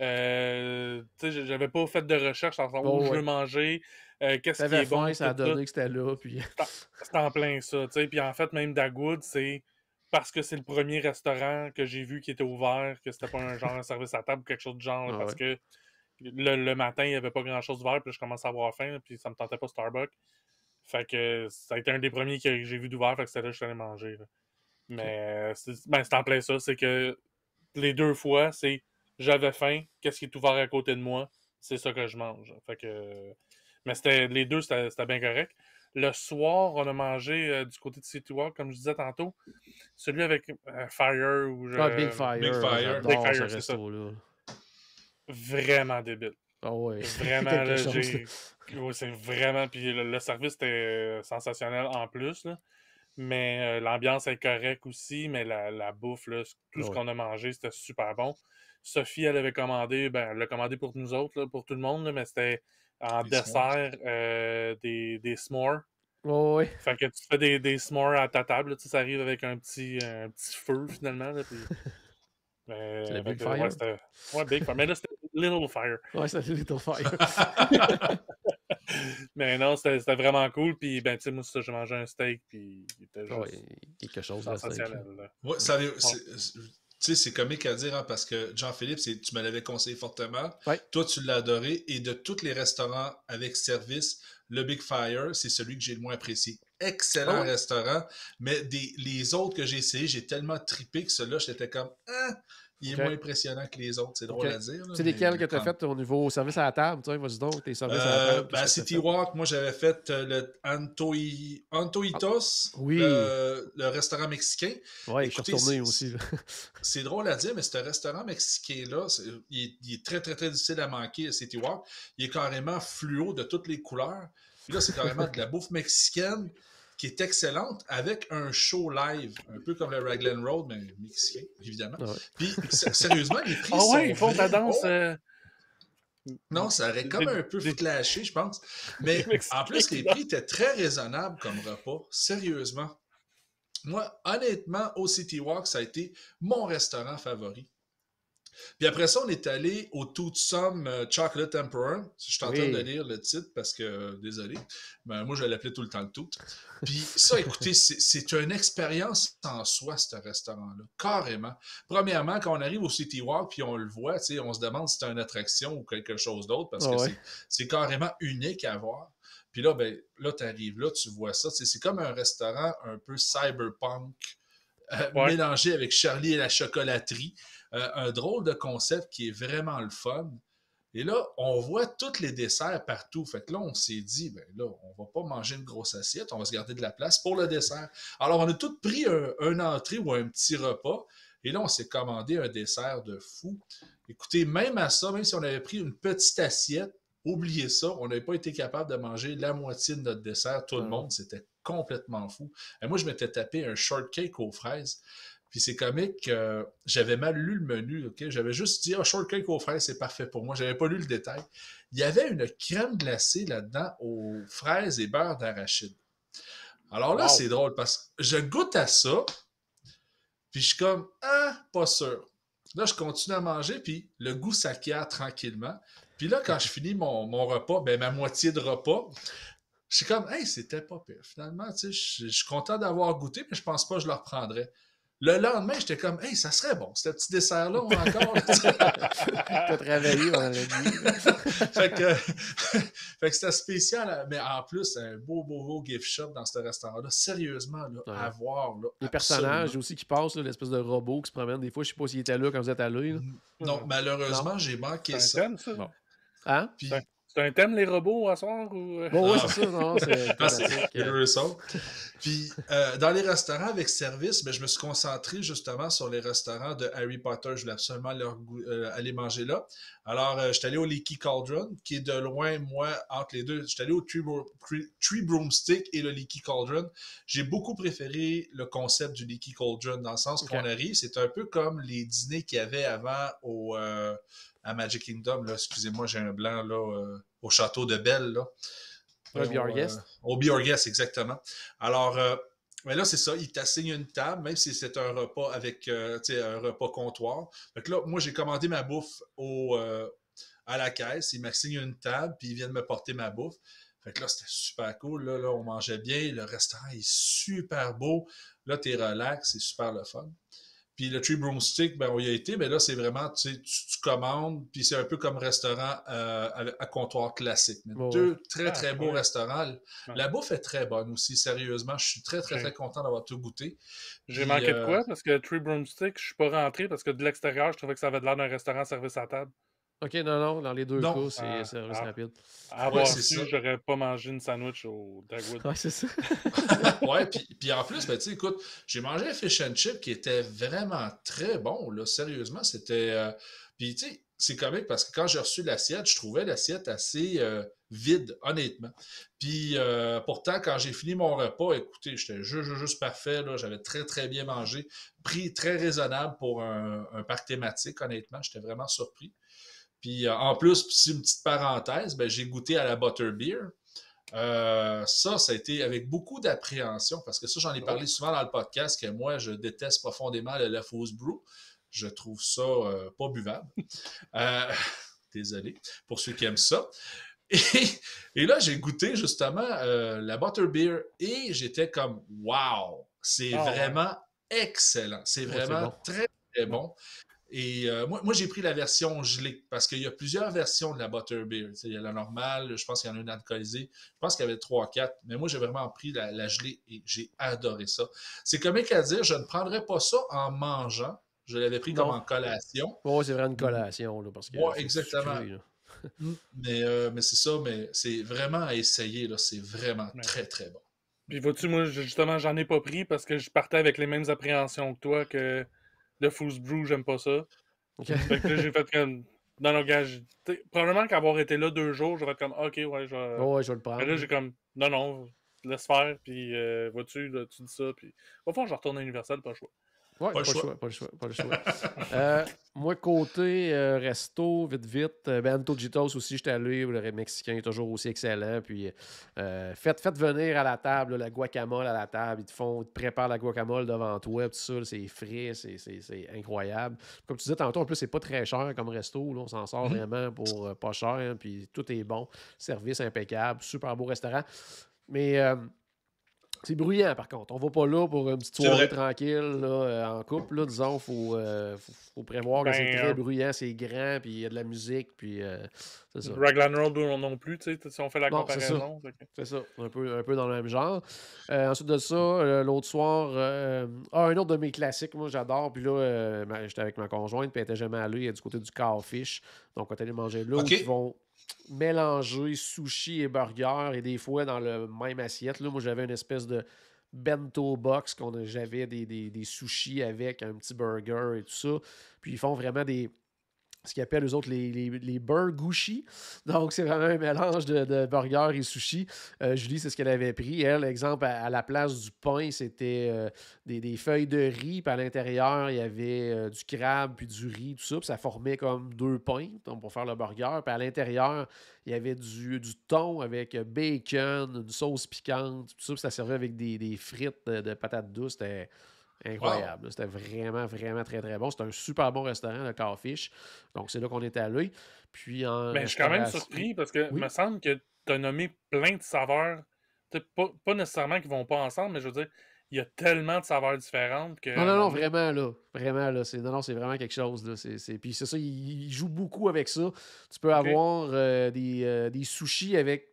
tu sais, j'avais pas fait de recherche en oh, où je veux manger. qu'est-ce qui est faim, bon, ça donné que c'était là. Puis... en plein ça. Puis en fait, même Dagwood, c'est parce que c'est le premier restaurant que j'ai vu qui était ouvert, que c'était pas un genre un service à table ou quelque chose de genre, ah parce que le, matin, il n'y avait pas grand chose d'ouvert, puis je commençais à avoir faim, puis ça me tentait pas Starbucks. Fait que ça a été un des premiers que j'ai vu d'ouvert, fait que c'était là que je suis manger. Mais euh, c'est ben, en plein ça, c'est que les deux fois, c'est j'avais faim, qu'est-ce qui est ouvert à côté de moi, c'est ça que je mange. Fait que. Mais c'était les deux, c'était bien correct. Le soir, on a mangé euh, du côté de City comme je disais tantôt. Celui avec euh, Fire ou ah, Big Fire. Big Fire, Big Vraiment débile. Ah vraiment, là, c'est vraiment. Puis le, service était euh, sensationnel en plus. Mais l'ambiance est correcte aussi. Mais la, bouffe, tout ah ce qu'on a mangé, c'était super bon. Sophie, elle avait commandé, ben, elle l'a commandé pour nous autres, pour tout le monde, mais c'était en dessert euh, des, des s'mores. Oh, oui. Fait que tu fais des, des s'mores à ta table, tu sais, ça arrive avec un petit, euh, un petit feu finalement. Là, puis... Euh, big euh, fire. Ouais, Big Fire. Mais là, c'était Little Fire. Ouais, c'était Little Fire. mais non, c'était vraiment cool. Puis, ben, tu sais, moi, j'ai mangé un steak, puis il était juste. quelque chose, de steak. Ouais, ça, tu sais, c'est comique à dire, hein, parce que Jean-Philippe, tu me l'avais conseillé fortement. Toi, tu l'as adoré. Et de tous les restaurants avec service, le Big Fire, c'est celui que j'ai le moins apprécié. Excellent ah restaurant. Mais des, les autres que j'ai essayé, j'ai tellement tripé que ceux-là, j'étais comme, ah, il est moins impressionnant que les autres, c'est drôle à dire. C'est lesquels que tu as fait au niveau service à la table? Tu vas-y donc, tes services à la euh, table. À ben, City Walk, moi j'avais fait euh, le Antoitos, ah, le, restaurant mexicain. Oui, je suis retourné aussi. c'est drôle à dire, mais ce restaurant mexicain-là, il, est très, très, très difficile à manquer à City Walk. Il est carrément fluo de toutes les couleurs. là, c'est carrément de la bouffe mexicaine qui est excellente avec un show live, un peu comme le Raglan Road, mais mexicain, évidemment. Ah Puis, sérieusement, les prix Ah oh ils font la danse. Euh, non, ça aurait comme un peu flashé, je pense. Mais en plus, les prix étaient très raisonnables comme repas, sérieusement. Moi, honnêtement, au City Walk, ça a été mon restaurant favori. Puis après ça, on est allé au tout somme euh, Chocolate Emperor. Je suis en train de lire le titre parce que, euh, désolé, mais ben, moi je l'appelais tout le temps le tout. Puis ça, écoutez, c'est une expérience en soi, ce restaurant-là, carrément. Premièrement, quand on arrive au City Walk puis on le voit, on se demande si c'est une attraction ou quelque chose d'autre parce que c'est carrément unique à voir. Puis là, ben, là tu arrives là, tu vois ça. C'est comme un restaurant un peu cyberpunk. Euh, mélangé avec Charlie et la chocolaterie. Euh, un drôle de concept qui est vraiment le fun. Et là, on voit tous les desserts partout. Fait que là, on s'est dit, ben là, on va pas manger une grosse assiette, on va se garder de la place pour le dessert. Alors, on a tous pris un, entrée ou un petit repas. Et là, on s'est commandé un dessert de fou. Écoutez, même à ça, même si on avait pris une petite assiette, oubliez ça, on n'avait pas été capable de manger la moitié de notre dessert, tout le ah. monde. C'était complètement fou. Et moi, je m'étais tapé un shortcake aux fraises. Puis c'est comique, j'avais mal lu le menu, ok? J'avais juste dit, oh, shortcake aux fraises, c'est parfait pour moi. J'avais pas lu le détail. Il y avait une crème glacée là-dedans aux fraises et beurre d'arachide. Alors là, c'est drôle parce que je goûte à ça, puis je suis comme, ah, pas sûr. Là, je continue à manger, puis le goût s'acquiert tranquillement. Puis là, quand je finis mon, repas, ben, ma moitié de repas, je suis comme, hey, c'était pas pire. Finalement, tu sais, je, suis content d'avoir goûté, mais je pense pas que je le reprendrai. Le lendemain, j'étais comme, hey, ça serait bon, ce petit dessert-là, encore. T'as travaillé, on l'a fait que, que c'était spécial, mais en plus, un beau, beau, beau gift shop dans ce restaurant-là. Sérieusement, à voir. Les personnages aussi qui passent, l'espèce de robot qui se promène des fois. Je ne sais pas s'il était là quand vous êtes allé. Non, malheureusement, j'ai manqué ça. ça. Hein? Puis, c'est un thème, les robots, à soir? Ou... Euh? Bon, oui, ah. c'est ça, non, c'est euh. Puis, euh, dans les restaurants avec service, ben, je me suis concentré justement sur les restaurants de Harry Potter. Je voulais absolument aller manger là. Alors, je suis allé au Leaky Cauldron, qui est de loin, moi, entre les deux. Je suis allé au Tree, Broomstick et le Leaky Cauldron. J'ai beaucoup préféré le concept du Leaky Cauldron, dans le sens qu'on arrive. C'est un peu comme les dîners qu'il y avait avant au Magic Kingdom. Excusez-moi, j'ai un blanc là, euh, au château de Belle. Euh, au Your Au Be exactement. Alors, euh, mais là, c'est ça, il t'assigne une table, même si c'est un repas avec un repas comptoir. Donc là, moi, j'ai commandé ma bouffe au, à la caisse. Il m'assigne une table, puis ils viennent me porter ma bouffe. Fait là, c'était super cool. Là, on mangeait bien. Le restaurant est super beau. Là, tu es relax, c'est super le fun. Puis le Tree Broomstick, ben, on y a été, mais là, c'est vraiment, tu, sais, tu, commandes, puis c'est un peu comme restaurant euh, à, comptoir classique. deux très, très ah, beaux restaurants. La bouffe est très bonne aussi, sérieusement. Je suis très, très, très content d'avoir tout goûté. J'ai manqué de euh, quoi? Parce que Tree Broomstick, je suis pas rentré parce que de l'extérieur, je trouvais que ça avait l'air d'un restaurant service à table. OK, non, non, dans les deux c'est ah, ah. rapide. Ah, ouais, c'est ça. J'aurais pas mangé une sandwich au Dagwood. Oui, c'est ça. ouais, puis, puis en plus, ben, écoute, j'ai mangé un fish and chip qui était vraiment très bon, là. Sérieusement, c'était. Euh, puis, tu sais, c'est comique parce que quand j'ai reçu l'assiette, je trouvais l'assiette assez euh, vide, honnêtement. Puis, euh, pourtant, quand j'ai fini mon repas, écoutez, j'étais juste, juste parfait, là. J'avais très, très bien mangé. Prix très raisonnable pour un parc thématique, honnêtement. J'étais vraiment surpris. Puis euh, en plus, si une petite parenthèse, ben, j'ai goûté à la butterbeer. Euh, ça, ça a été avec beaucoup d'appréhension parce que ça, j'en ai ah parlé souvent dans le podcast que moi, je déteste profondément le La Brew. Je trouve ça euh, pas buvable. désolé pour ceux qui aiment ça. Et, là, j'ai goûté justement la butterbeer et j'étais comme, wow, c'est ah vraiment excellent. C'est ah vraiment très, très bon. Et euh, moi, j'ai pris la version gelée parce qu'il y a plusieurs versions de la Butterbeer. Il y a la normale, je pense qu'il y en a une alcoolisée. Je pense qu'il y avait trois quatre mais moi, j'ai vraiment pris la, gelée et j'ai adoré ça. C'est comme qu'à dire, je ne prendrais pas ça en mangeant. Je l'avais pris comme en collation. Oui, c'est vraiment une collation. parce que, exactement. Mm, mais, euh, mais c'est ça, mais c'est vraiment à essayer. C'est vraiment très, très bon. Puis vois-tu, moi, justement, j'en ai pas pris parce que je partais avec les mêmes appréhensions que toi que le Fool's Brew, j'aime pas ça. Fait que là, j'ai fait comme. dans le probablement qu'avoir été là deux jours, j'aurais comme, ok, ouais, je vais. ouais, je le prendre. Mais là, j'ai comme, non, non, laisse faire, puis euh, vois-tu, tu dis ça, puis. Au fond, je retourne à Universal, pas le choix. Ouais, pas, le choix. le choix. Euh, moi, côté euh, resto, vite, vite, euh, Bento Gitos aussi, j'étais allé. Le Mexicain est toujours aussi excellent. Puis, faites, venir à la table la guacamole à la table. Ils te font, ils préparent la guacamole devant toi. Tout ça, c'est frais, c'est incroyable. Comme tu disais tantôt, en plus, c'est pas très cher comme resto. Là, on s'en sort mm-hmm. vraiment pour pas cher. puis, tout est bon. Service impeccable. Super beau restaurant. Mais c'est bruyant, par contre. On va pas là pour une petite soirée tranquille là, euh, en couple. disons, il euh, faut, prévoir que c'est ben, très euh, bruyant, c'est grand, puis il y a de la musique, puis c'est ça. Raglan Road non plus, tu sais, si on fait la comparaison. C'est ça, ça. Un, peu, un peu dans le même genre. ensuite de ça, l'autre soir, ah, un autre de mes classiques, moi j'adore, puis là, j'étais avec ma conjointe, puis elle était jamais allée, y a du côté du Carfish. Donc, on est allé manger là, où ils vont mélanger sushi et burger et des fois dans le même assiette. Là, moi, j'avais une espèce de bento box qu'on j'avais des, des, des, sushis avec un petit burger et tout ça. Puis ils font vraiment des, ce qu'ils appellent eux autres les, les, les Donc, c'est vraiment un mélange de, de et sushi. Euh, Julie, c'est ce qu'elle avait pris. Elle, l'exemple, à, la place du pain, c'était euh, des, feuilles de riz. Puis à l'intérieur, il y avait euh, du crabe, puis du riz, tout ça. Puis ça formait comme deux pains pour faire le burger. Puis à l'intérieur, il y avait du, du thon avec bacon, une sauce piquante, tout ça. Puis ça servait avec des, frites de, de patates douces. C'était Incroyable. C'était vraiment, vraiment très, très bon. C'était un super bon restaurant, le Carfish. Donc, c'est là qu'on est allé. Puis en ben, je suis quand même surpris parce que me semble que tu as nommé plein de saveurs. Pas, pas, nécessairement qu'ils vont pas ensemble, mais je veux dire, il y a tellement de saveurs différentes que. Non, non, non, vraiment, là. Vraiment, là. C'est, non, non, c'est vraiment quelque chose. Là, Puis c'est ça, il, joue beaucoup avec ça. Tu peux avoir euh, euh, des, sushis avec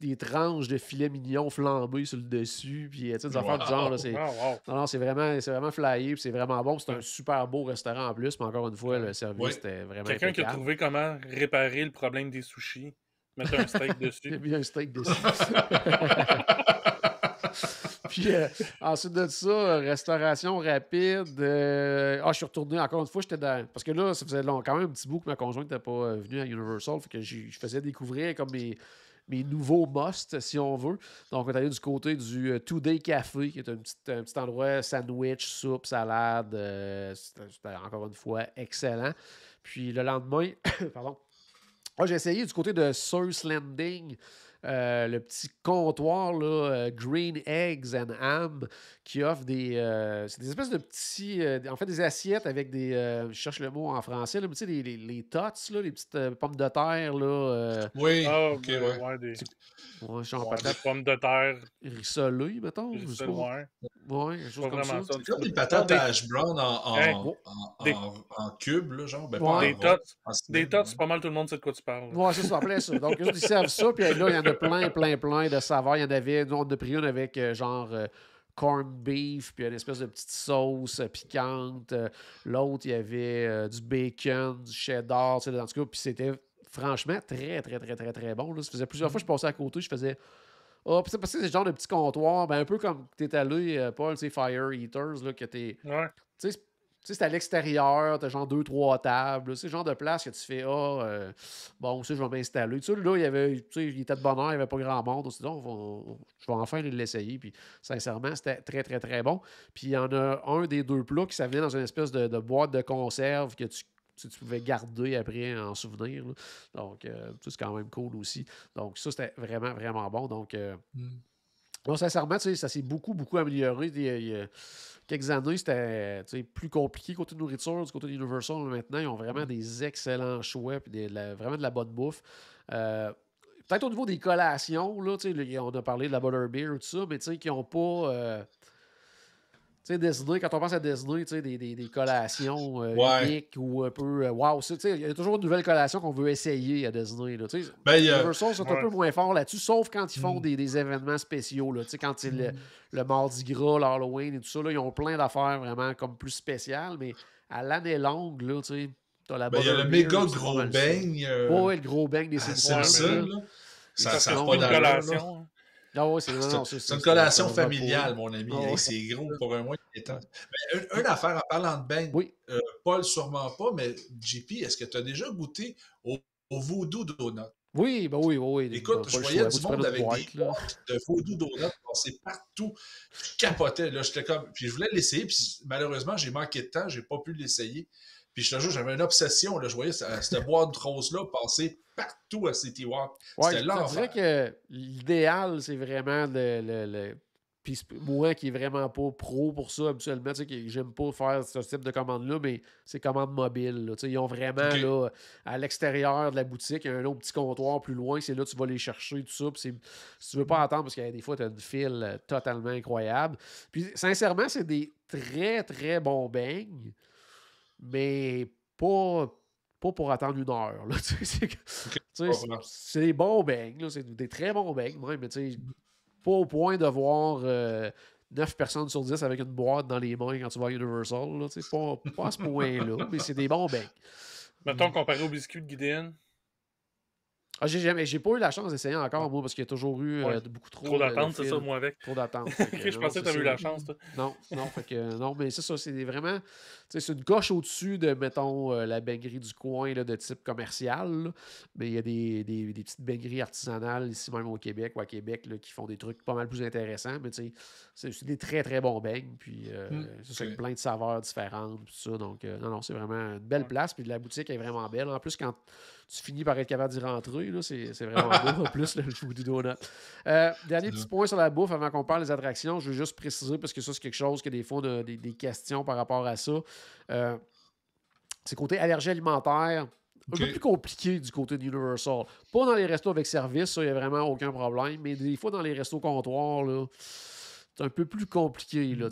des tranches de filet mignon flambé sur le dessus. Puis, euh, tu sais, des affaires du genre, là. C'est... Non, non, c'est vraiment, c'est vraiment flyé. Puis c'est vraiment bon. C'est un super beau restaurant en plus. Mais encore une fois, le service c'était était vraiment. Quelqu'un qui a trouvé comment réparer le problème des sushis. Mettre un steak dessus. Il mis un steak dessus. puis euh, ensuite de ça, restauration rapide. Euh, ah, je suis retourné encore une fois, j'étais Parce que là, ça faisait long, quand même un petit bout que ma conjointe n'était pas euh, venue à Universal. Fait que je faisais découvrir comme mes nouveaux musts, si on veut. Donc, on est allé du côté du Today Café, qui est un petit, petit endroit sandwich, soupe, salade. C'était encore une fois excellent. Puis le lendemain, pardon, ah, j'ai essayé du côté de Source Landing. Euh, le petit comptoir là, euh, Green Eggs and Ham qui offre des. Euh, c'est des espèces de petits. en fait, des assiettes avec des. je cherche le mot en français, mais tu sais, les, tots, là, les petites pommes de terre. Là, oui, ah, ok, des... pommes de terre. Rissolées, mettons. Rissolées, ouais. Ouais, comme ça. des patates hash brown en, en, cube, genre. des tots, des tots, c'est pas mal tout le monde sait de quoi tu parles. Ouais, c'est ça, ça. Donc, ils servent ça, puis là, il y en a plein, plein, plein de saveurs. Il y en avait, nous, on a pris une avec euh, genre euh, corned beef, puis une espèce de petite sauce euh, piquante. L'autre, il y avait du bacon, du cheddar, tu sais, dans tout cas, puis c'était franchement très, très, très, très, très bon. Là. Ça faisait plusieurs fois que je passais à côté, je faisais. Ah, c'est parce que c'est genre de petit comptoir, ben un peu comme tu es allé, Paul, tu sais, Fire Eaters, là, que t'es. Ouais. Tu sais, c'est à l'extérieur, t'as genre deux, trois tables. C'est le genre de place que tu fais, ah, euh, bon, tu je vais m'installer. Tu sais, là, il, y avait, tu sais, il était de bonheur, il n'y avait pas grand monde. On s'est je vais enfin l'essayer. Puis, sincèrement, c'était très, très, très bon. Puis, il y en a un des deux plats qui ça venait dans une espèce de, boîte de conserve que tu pouvais garder après en souvenir. Donc, euh, tout c'est quand même cool aussi. Donc, ça, c'était vraiment, vraiment bon. Donc, euh, mm. bon, sincèrement, tu sais, ça s'est beaucoup, beaucoup amélioré quelques années, c'était plus compliqué côté nourriture. Du côté d'Universal, maintenant, ils ont vraiment mm-hmm. des excellents choix puis vraiment de la bonne bouffe. Euh, peut-être au niveau des collations, là, on a parlé de la Butterbeer et tout ça, mais qui n'ont pas. Euh, sais, quand on pense à Disney, tu sais, des, des, des collations euh, uniques ou un peu euh, wow, tu sais, il y a toujours une nouvelle collation qu'on veut essayer à Disney. Là, ben, Universal sont un peu moins forts là-dessus, sauf quand ils font mm. des, des, événements spéciaux, là, quand c'est mm. le, Mardi Gras, l'Halloween et tout ça, là, ils ont plein d'affaires vraiment comme plus spéciales, mais à l'année longue, là, tu sais, t'as la bonne Il y a le méga gros bang. Euh, oui, le gros bang des ah, Ça, ne ça, ça, pas une c'est une collation familiale, mon ami. Ah, c'est gros pour un mois temps. Mais une, une, affaire en parlant de bain, euh, Paul, sûrement pas, mais JP, est-ce que tu as déjà goûté au, vaudou voodoo donut? Oui, ben oui, ben oui. Écoute, je voyais du monde avec des boîtes de voodoo donuts C'est partout. Je capotais, là, comme... Puis je voulais l'essayer, puis malheureusement, j'ai manqué de temps, Je n'ai pas pu l'essayer. Puis je te jure, j'avais une obsession. je voyais cette boîte rose-là passer partout à City Walk. C'était l'enfer. Je que l'idéal, c'est vraiment le, le, le... Puis moi qui est vraiment pas pro pour ça habituellement, tu sais, que j'aime pas faire ce type de commande-là, mais c'est commande mobile. tu sais, ils ont vraiment là, à l'extérieur de la boutique, un autre petit comptoir plus loin, c'est là que tu vas les chercher, tout ça. Puis si tu veux pas attendre, parce qu'il y a des fois, tu as une file euh, totalement incroyable. Puis sincèrement, c'est des très, très bons beignes mais pas, pas pour attendre une heure. c'est des bons bangs. c'est des très bons bangs. mais mm. pas au point de voir 9 euh, personnes sur 10 avec une boîte dans les mains quand tu vas à Universal. Là, pas, pas à ce point-là, mais c'est des bons bangs. Mettons comparé au biscuit de Gideon. Ah, j'ai jamais, j'ai pas eu la chance d'essayer encore, moi, parce qu'il y a toujours eu euh, beaucoup trop. Trop d'attente, c'est ça, moi avec. Trop d'attente. je pensais que tu avais eu la chance, toi. Non, non, fait non mais c'est ça, c'est vraiment. C'est une gauche au-dessus de, mettons, euh, la baignerie du coin de type commercial. Mais il y a des, petites baigneries artisanales ici même au Québec ou à Québec là, qui font des trucs pas mal plus intéressants. Mais tu sais, c'est des très très bons beignes. Puis euh, mm. c'est plein de saveurs différentes. donc, non, non, c'est vraiment une belle place. Puis la boutique est vraiment belle. En plus, quand tu finis par être capable d'y rentrer. C'est vraiment beau. En plus, le du Donut. Euh, dernier petit point sur la bouffe avant qu'on parle des attractions. Je veux juste préciser parce que ça, c'est quelque chose que des fois, on a des, questions par rapport à ça. Euh, c'est côté allergie alimentaire. Un peu plus compliqué du côté d'Universal. Pas dans les restos avec service, ça, il n'y a vraiment aucun problème. Mais des fois, dans les restos comptoirs, là. C'est un peu plus compliqué. Là, on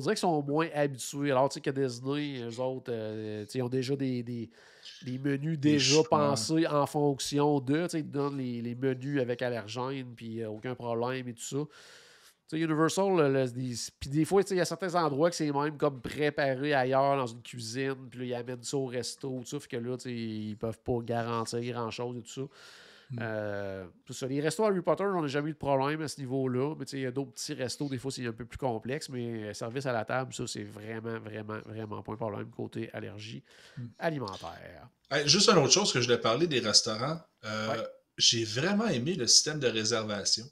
dirait qu'ils sont moins habitués. Alors que Disney, eux autres, euh, ils ont déjà des, menus déjà pensés en fonction d'eux. Ils donnent les, menus avec allergène, puis euh, aucun problème et tout ça. Universal, là, des, fois, il y a certains endroits que c'est même comme préparé ailleurs dans une cuisine, puis ils amènent ça au resto, tout ça, que là, ils peuvent pas garantir grand-chose et tout ça. Mm. Euh, Les restos Harry Potter, on n'a jamais eu de problème à ce niveau-là. Mais il y a d'autres petits restos, des fois, c'est un peu plus complexe. Mais euh, service à la table, ça, c'est vraiment, vraiment, vraiment pas un problème côté allergie mm. alimentaire. juste une autre chose que je voulais parler des restaurants. Euh, j'ai vraiment aimé le système de réservation.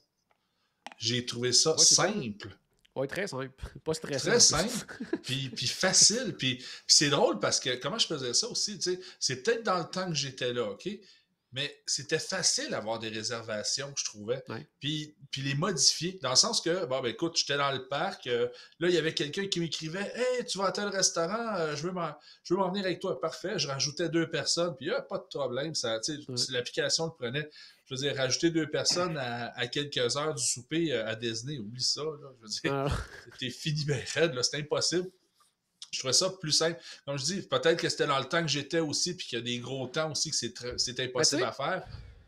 J'ai trouvé ça simple. Oui, très simple. Pas stressant. Très simple, puis, puis facile. Puis, c'est drôle parce que, comment je faisais ça aussi, tu c'est peut-être dans le temps que j'étais là, OK? mais c'était facile d'avoir des réservations, je trouvais. Puis, puis les modifier, dans le sens que, bon, ben écoute, j'étais dans le parc, euh, là, il y avait quelqu'un qui m'écrivait Hey, tu vas à tel restaurant, euh, je veux m'en venir avec toi. Parfait, je rajoutais deux personnes, puis ah, pas de problème, ça, l'application le prenait. Je veux dire, rajouter deux personnes à, quelques heures du souper euh, à Disney, oublie ça, là, je veux dire, c'était ah. fini, ben raide, c'était impossible. Je trouvais ça plus simple. Comme je dis, peut-être que c'était dans le temps que j'étais aussi, puis qu'il y a des gros temps aussi que c'est ben, impossible à faire,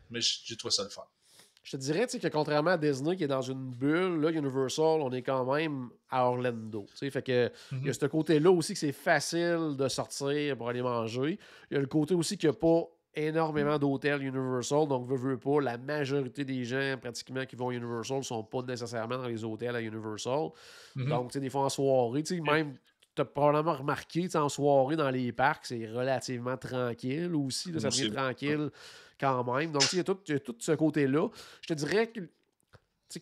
mais j'ai trouvé ça le fun. Je te dirais que contrairement à Disney qui est dans une bulle, là, Universal, on est quand même à Orlando. Fait que il y a mhm. ce côté-là aussi que c'est facile de sortir pour aller manger. Il y a le côté aussi qu'il n'y a pas énormément d'hôtels Universal, donc veut, veut pas, la majorité des gens pratiquement qui vont à Universal sont pas nécessairement dans les hôtels à Universal. Mhm. Donc, tu sais, des fois en soirée, tu sais, même tu as probablement remarqué en soirée dans les parcs, c'est relativement tranquille aussi. ça devient tranquille quand même. Donc, il y, a tout, ce côté-là. Je te dirais que,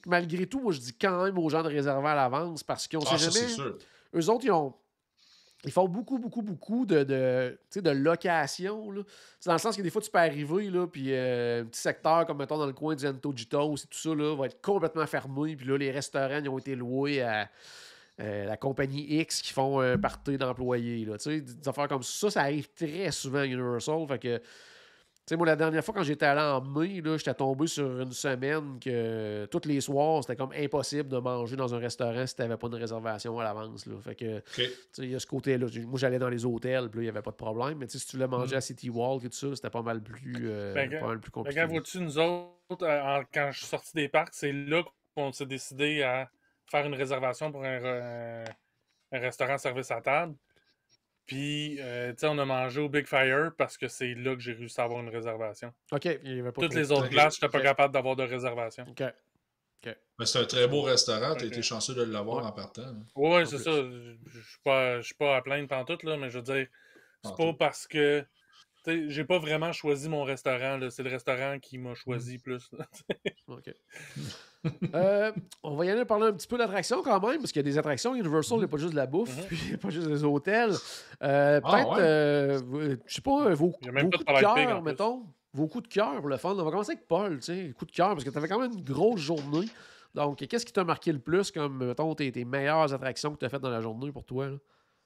malgré tout, moi, je dis quand même aux gens de réserver à l'avance parce qu'ils ah, jamais. Eux autres, ils ont. Ils font beaucoup, beaucoup, beaucoup de, de, location. C'est dans le sens que des fois, tu peux arriver, là, puis euh, un petit secteur, comme mettons dans le coin de Zento Gito tout ça, va être complètement fermé. Puis là, les restaurants, ils ont été loués à euh, la compagnie X qui font un euh, party d'employés. Là, des affaires comme ça, ça arrive très souvent à Universal. Fait que, sais, moi, la dernière fois, quand j'étais allé en mai, j'étais tombé sur une semaine que euh, tous les soirs, c'était comme impossible de manger dans un restaurant si t'avais pas une réservation à l'avance. Fait que, il y a ce côté-là. Moi, j'allais dans les hôtels, puis il n'y avait pas de problème. Mais si tu voulais manger mm. à City Wall et tout ça, c'était pas mal plus, ben, plus compliqué. vois nous autres, quand je suis sorti des parcs, c'est là qu'on s'est décidé à faire une réservation pour un, restaurant service à table. Puis, euh, tu sais, on a mangé au Big Fire parce que c'est là que j'ai réussi à avoir une réservation. OK. Toutes les autres glaces, je n'étais pas capable d'avoir de réservation. OK. Mais c'est un très beau restaurant. Tu as été chanceux de l'avoir en partant. Hein. Oui, c'est ça. Je ne suis pas, à plaindre pantoute, là, mais je veux dire, c'est pas parce que. Tu sais, j'ai pas vraiment choisi mon restaurant. C'est le restaurant qui m'a choisi le mm. plus. OK. Euh, on va y aller parler un petit peu d'attractions quand même, parce qu'il y a des attractions Universal, il n'y pas juste de la bouffe, mhm. il n'y pas juste des hôtels. Euh, ah, peut-être, euh, je sais pas, vos, coups de cœur, mettons, vos coups de cœur pour le fun. On va commencer avec Paul, tu sais, coup de cœur, parce que tu avais quand même une grosse journée. Donc, qu'est-ce qui t'a marqué le plus comme, mettons, tes, meilleures attractions que tu as faites dans la journée pour toi?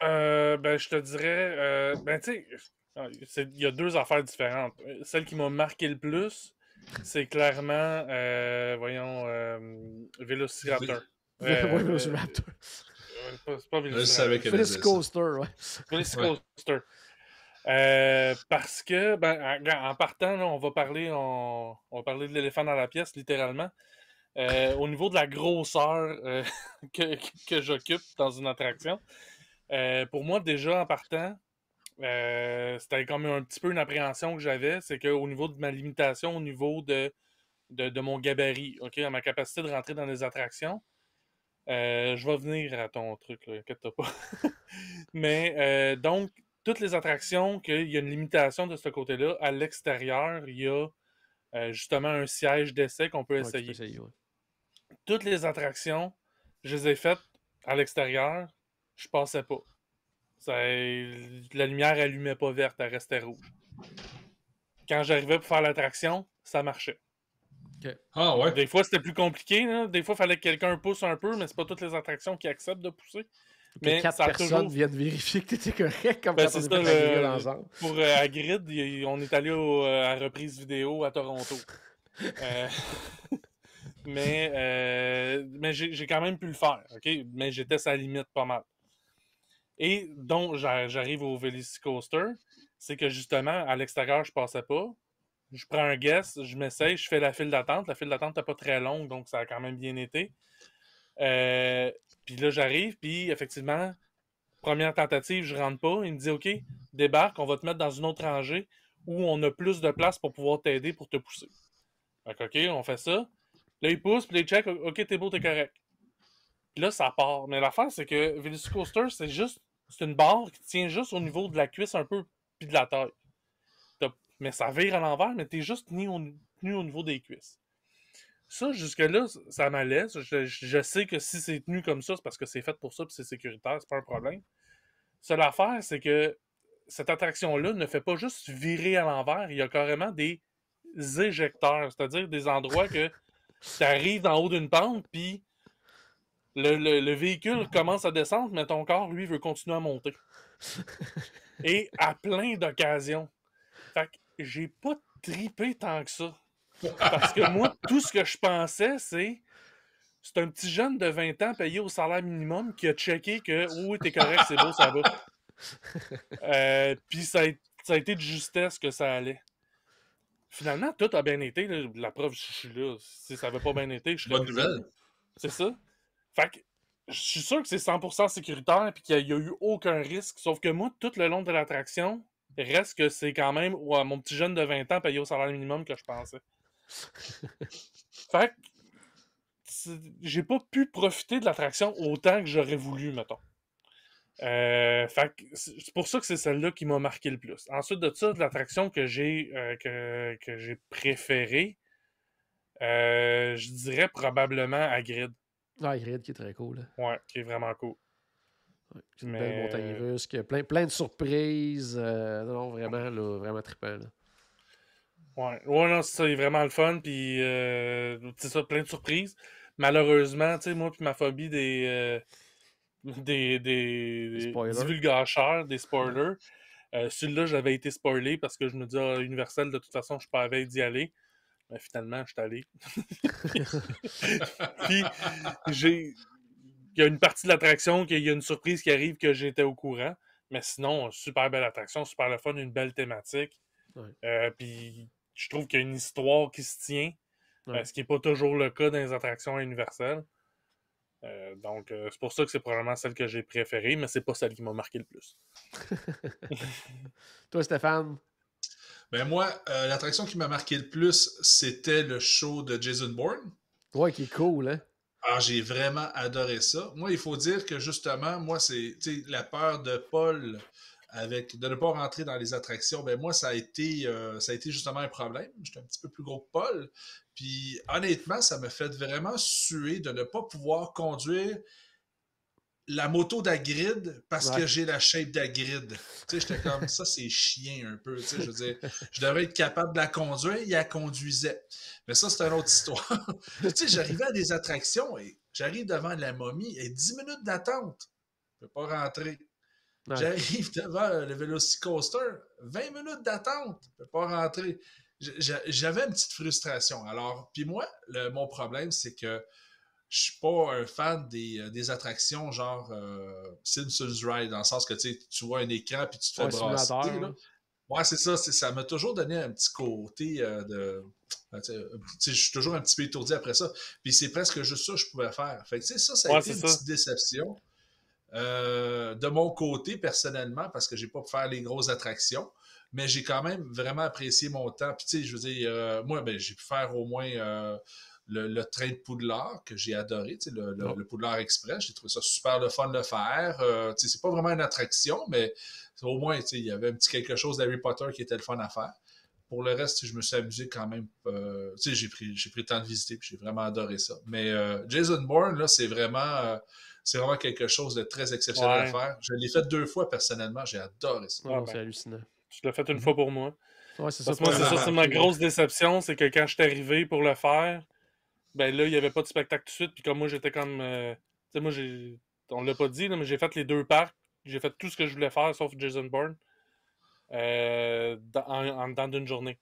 ben, je te dirais, ben, tu sais, ah, il y a deux affaires différentes. Celle qui m'a marqué le plus, c'est clairement, euh, voyons, euh, Velociraptor. Euh, Velociraptor. Euh, pas, pas Velociraptor. c'est ouais. Euh, parce que, ben, en, partant, on va parler, on, de l'éléphant dans la pièce, littéralement. au niveau de la grosseur que, que j'occupe dans une attraction, pour moi, déjà en partant, euh, c'était comme un petit peu une appréhension que j'avais, c'est qu'au niveau de ma limitation, au niveau de, de, mon gabarit, ok à ma capacité de rentrer dans les attractions, euh, je vais venir à ton truc, inquiète-toi pas. Mais euh, donc, toutes les attractions, qu'il y a une limitation de ce côté-là, à l'extérieur, il y a justement un siège d'essai qu'on peut essayer. Toutes les attractions, je les ai faites à l'extérieur, je passais pas la lumière allumait pas verte, elle restait rouge. Quand j'arrivais pour faire l'attraction, ça marchait. Ah, des fois, c'était plus compliqué. Des fois, il fallait que quelqu'un pousse un peu, mais c'est pas toutes les attractions qui acceptent de pousser. mais quatre ça personnes viennent vérifier que tu correct comme ben, ça, Pour euh, Agrid, on est allé euh, à reprise vidéo à Toronto. Euh, mais euh, mais j'ai quand même pu le faire. Mais j'étais sa limite pas mal. Et donc, j'arrive au Velocicoaster. C'est que justement, à l'extérieur, je passais pas. Je prends un guess, je m'essaye, je fais la file d'attente. La file d'attente n'est pas très longue, donc ça a quand même bien été. Euh, puis là, j'arrive, puis effectivement, première tentative, je rentre pas. Il me dit OK, débarque, on va te mettre dans une autre rangée où on a plus de place pour pouvoir t'aider pour te pousser. OK, on fait ça. Là, il pousse, puis il check OK, t'es beau, t'es correct. Puis là, ça part. Mais l'affaire, c'est que Velocicoaster, c'est juste c'est une barre qui tient juste au niveau de la cuisse un peu, puis de la taille. Mais ça vire à l'envers, mais t'es juste tenu au, au niveau des cuisses. Ça, jusque-là, ça m'allait Je, je, sais que si c'est tenu comme ça, c'est parce que c'est fait pour ça, puis c'est sécuritaire, c'est pas un problème. Seule affaire, c'est que cette attraction-là ne fait pas juste virer à l'envers, il y a carrément des éjecteurs, c'est-à-dire des endroits que tu arrives en haut d'une pente, puis le, véhicule commence à descendre, mais ton corps, lui, veut continuer à monter. Et à plein d'occasions. Fait que j'ai pas tripé tant que ça. Parce que moi, tout ce que je pensais, c'est c'est un petit jeune de 20 ans payé au salaire minimum qui a checké que oui, t'es correct, c'est beau, ça va. Euh, puis ça, a été de justesse que ça allait finalement, tout a bien été. La preuve, je suis là. Si ça avait pas bien été, je serais. Bonne nouvelle. C'est ça je suis sûr que c'est 100% sécuritaire et qu'il n'y a, eu aucun risque. Sauf que moi, tout le long de l'attraction, reste que c'est quand même mon petit jeune de 20 ans payé au salaire minimum que je pensais. fait que j'ai pas pu profiter de l'attraction autant que j'aurais voulu, mettons. Euh, c'est pour ça que c'est celle-là qui m'a marqué le plus. Ensuite de ça, de l'attraction que j'ai euh, que, j'ai préférée, euh, je dirais probablement Grid. Ah, qui est très cool. Hein. Ouais, qui est vraiment cool. une belle montagne russe, qui a plein, plein de surprises. Euh, non, vraiment, là, vraiment trippant. Ouais. ouais, non, c'est vraiment le fun. Puis, euh, c'est ça, plein de surprises. Malheureusement, tu sais, moi, puis ma phobie des. Euh, des, des, des spoilers. Euh, celui-là, j'avais été spoilé parce que je me dis, oh, ah, Universal, de toute façon, je suis pas y d'y aller. Ben, finalement, je suis allé. Puis, j'ai. Il y a une partie de l'attraction, qu'il y a une surprise qui arrive que j'étais au courant. Mais sinon, super belle attraction, super le fun, une belle thématique. Euh, puis, je trouve qu'il y a une histoire qui se tient, euh, ce qui n'est pas toujours le cas dans les attractions universelles. Euh, donc, c'est pour ça que c'est probablement celle que j'ai préférée, mais c'est pas celle qui m'a marqué le plus. Toi, Stéphane, mais ben, moi, euh, l'attraction qui m'a marqué le plus, c'était le show de Jason Bourne. Ouais, qui est cool, hein? Ah, j'ai vraiment adoré ça. Moi, il faut dire que justement, moi, c'est la peur de Paul avec de ne pas rentrer dans les attractions. Ben moi, ça a été, euh, ça a été justement un problème. J'étais un petit peu plus gros que Paul. Puis honnêtement, ça m'a fait vraiment suer de ne pas pouvoir conduire la moto d'Agride parce que j'ai la shape d'Agrid. Tu sais, j'étais comme ça, c'est chien un peu. Tu sais, je devais devrais être capable de la conduire, il la conduisait. Mais ça, c'est une autre histoire. tu sais, j'arrivais à des attractions et j'arrive devant la momie et 10 minutes d'attente. Je ne peux pas rentrer. J'arrive devant le Velocicoaster, 20 minutes d'attente. Je ne peux pas rentrer. J'avais une petite frustration. Alors, puis moi, mon problème, c'est que je suis pas un fan des, euh, attractions genre euh, Simpsons Ride, dans le sens que tu vois un écran puis tu te fais brasser. c'est ça. Ça m'a toujours donné un petit côté euh, de. Je suis toujours un petit peu étourdi après ça. Puis c'est presque juste ça que je pouvais faire. Fait ça, ça a été une petite déception. de mon côté, personnellement, parce que j'ai pas pu faire les grosses attractions, mais j'ai quand même vraiment apprécié mon temps. Puis, tu sais, je veux dire, moi, ben, j'ai pu faire au moins le, train de Poudlard que j'ai adoré, le, le, Poudlard Express. J'ai trouvé ça super le fun de le faire. Euh, c'est pas vraiment une attraction, mais au moins, il y avait un petit quelque chose d'Harry Potter qui était le fun à faire. Pour le reste, je me suis amusé quand même. Euh, j'ai pris, pris le temps de visiter, puis j'ai vraiment adoré ça. Mais euh, Jason Bourne, là, c'est vraiment, c'est vraiment quelque chose de très exceptionnel à faire. Je l'ai fait deux fois personnellement, j'ai adoré ça. c'est ben, hallucinant. Tu l'as fait une fois pour moi. c'est ça. c'est ça, c'est ma grosse déception, c'est que quand je suis arrivé pour le faire, ben là, il n'y avait pas de spectacle tout de suite. Puis comme moi, j'étais comme. Euh, tu sais, moi, j'ai, on l'a pas dit, mais j'ai fait les deux parcs. J'ai fait tout ce que je voulais faire, sauf Jason Bourne, euh, en, dedans d'une journée.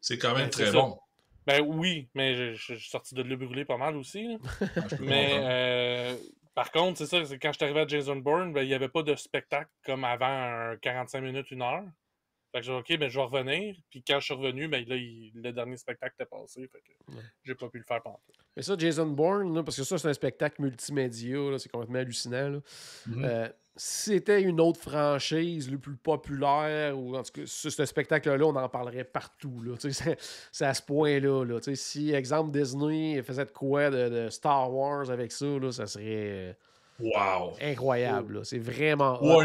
C'est quand même ben, très bon. Ben oui, mais je suis sorti de le brûler pas mal aussi. Ah, mais euh, par contre, c'est ça, quand je suis arrivé à Jason Bourne, ben, il n'y avait pas de spectacle comme avant 45 minutes, une heure. Fait que OK, mais ben, je vais revenir. Puis quand je suis revenu, ben, là, le dernier spectacle était passé. Fait que j'ai pas pu le faire pendant. Mais ça, Jason Bourne, parce que ça, c'est un spectacle multimédia, c'est complètement hallucinant. Mhm. Euh, si c'était une autre franchise, le plus populaire, ou en tout cas, ce, spectacle-là, on en parlerait partout. C'est à ce point-là. Là, si, exemple, Disney faisait quoi de, de Star Wars avec ça, là, ça serait euh, Wow! Incroyable, c'est vraiment là,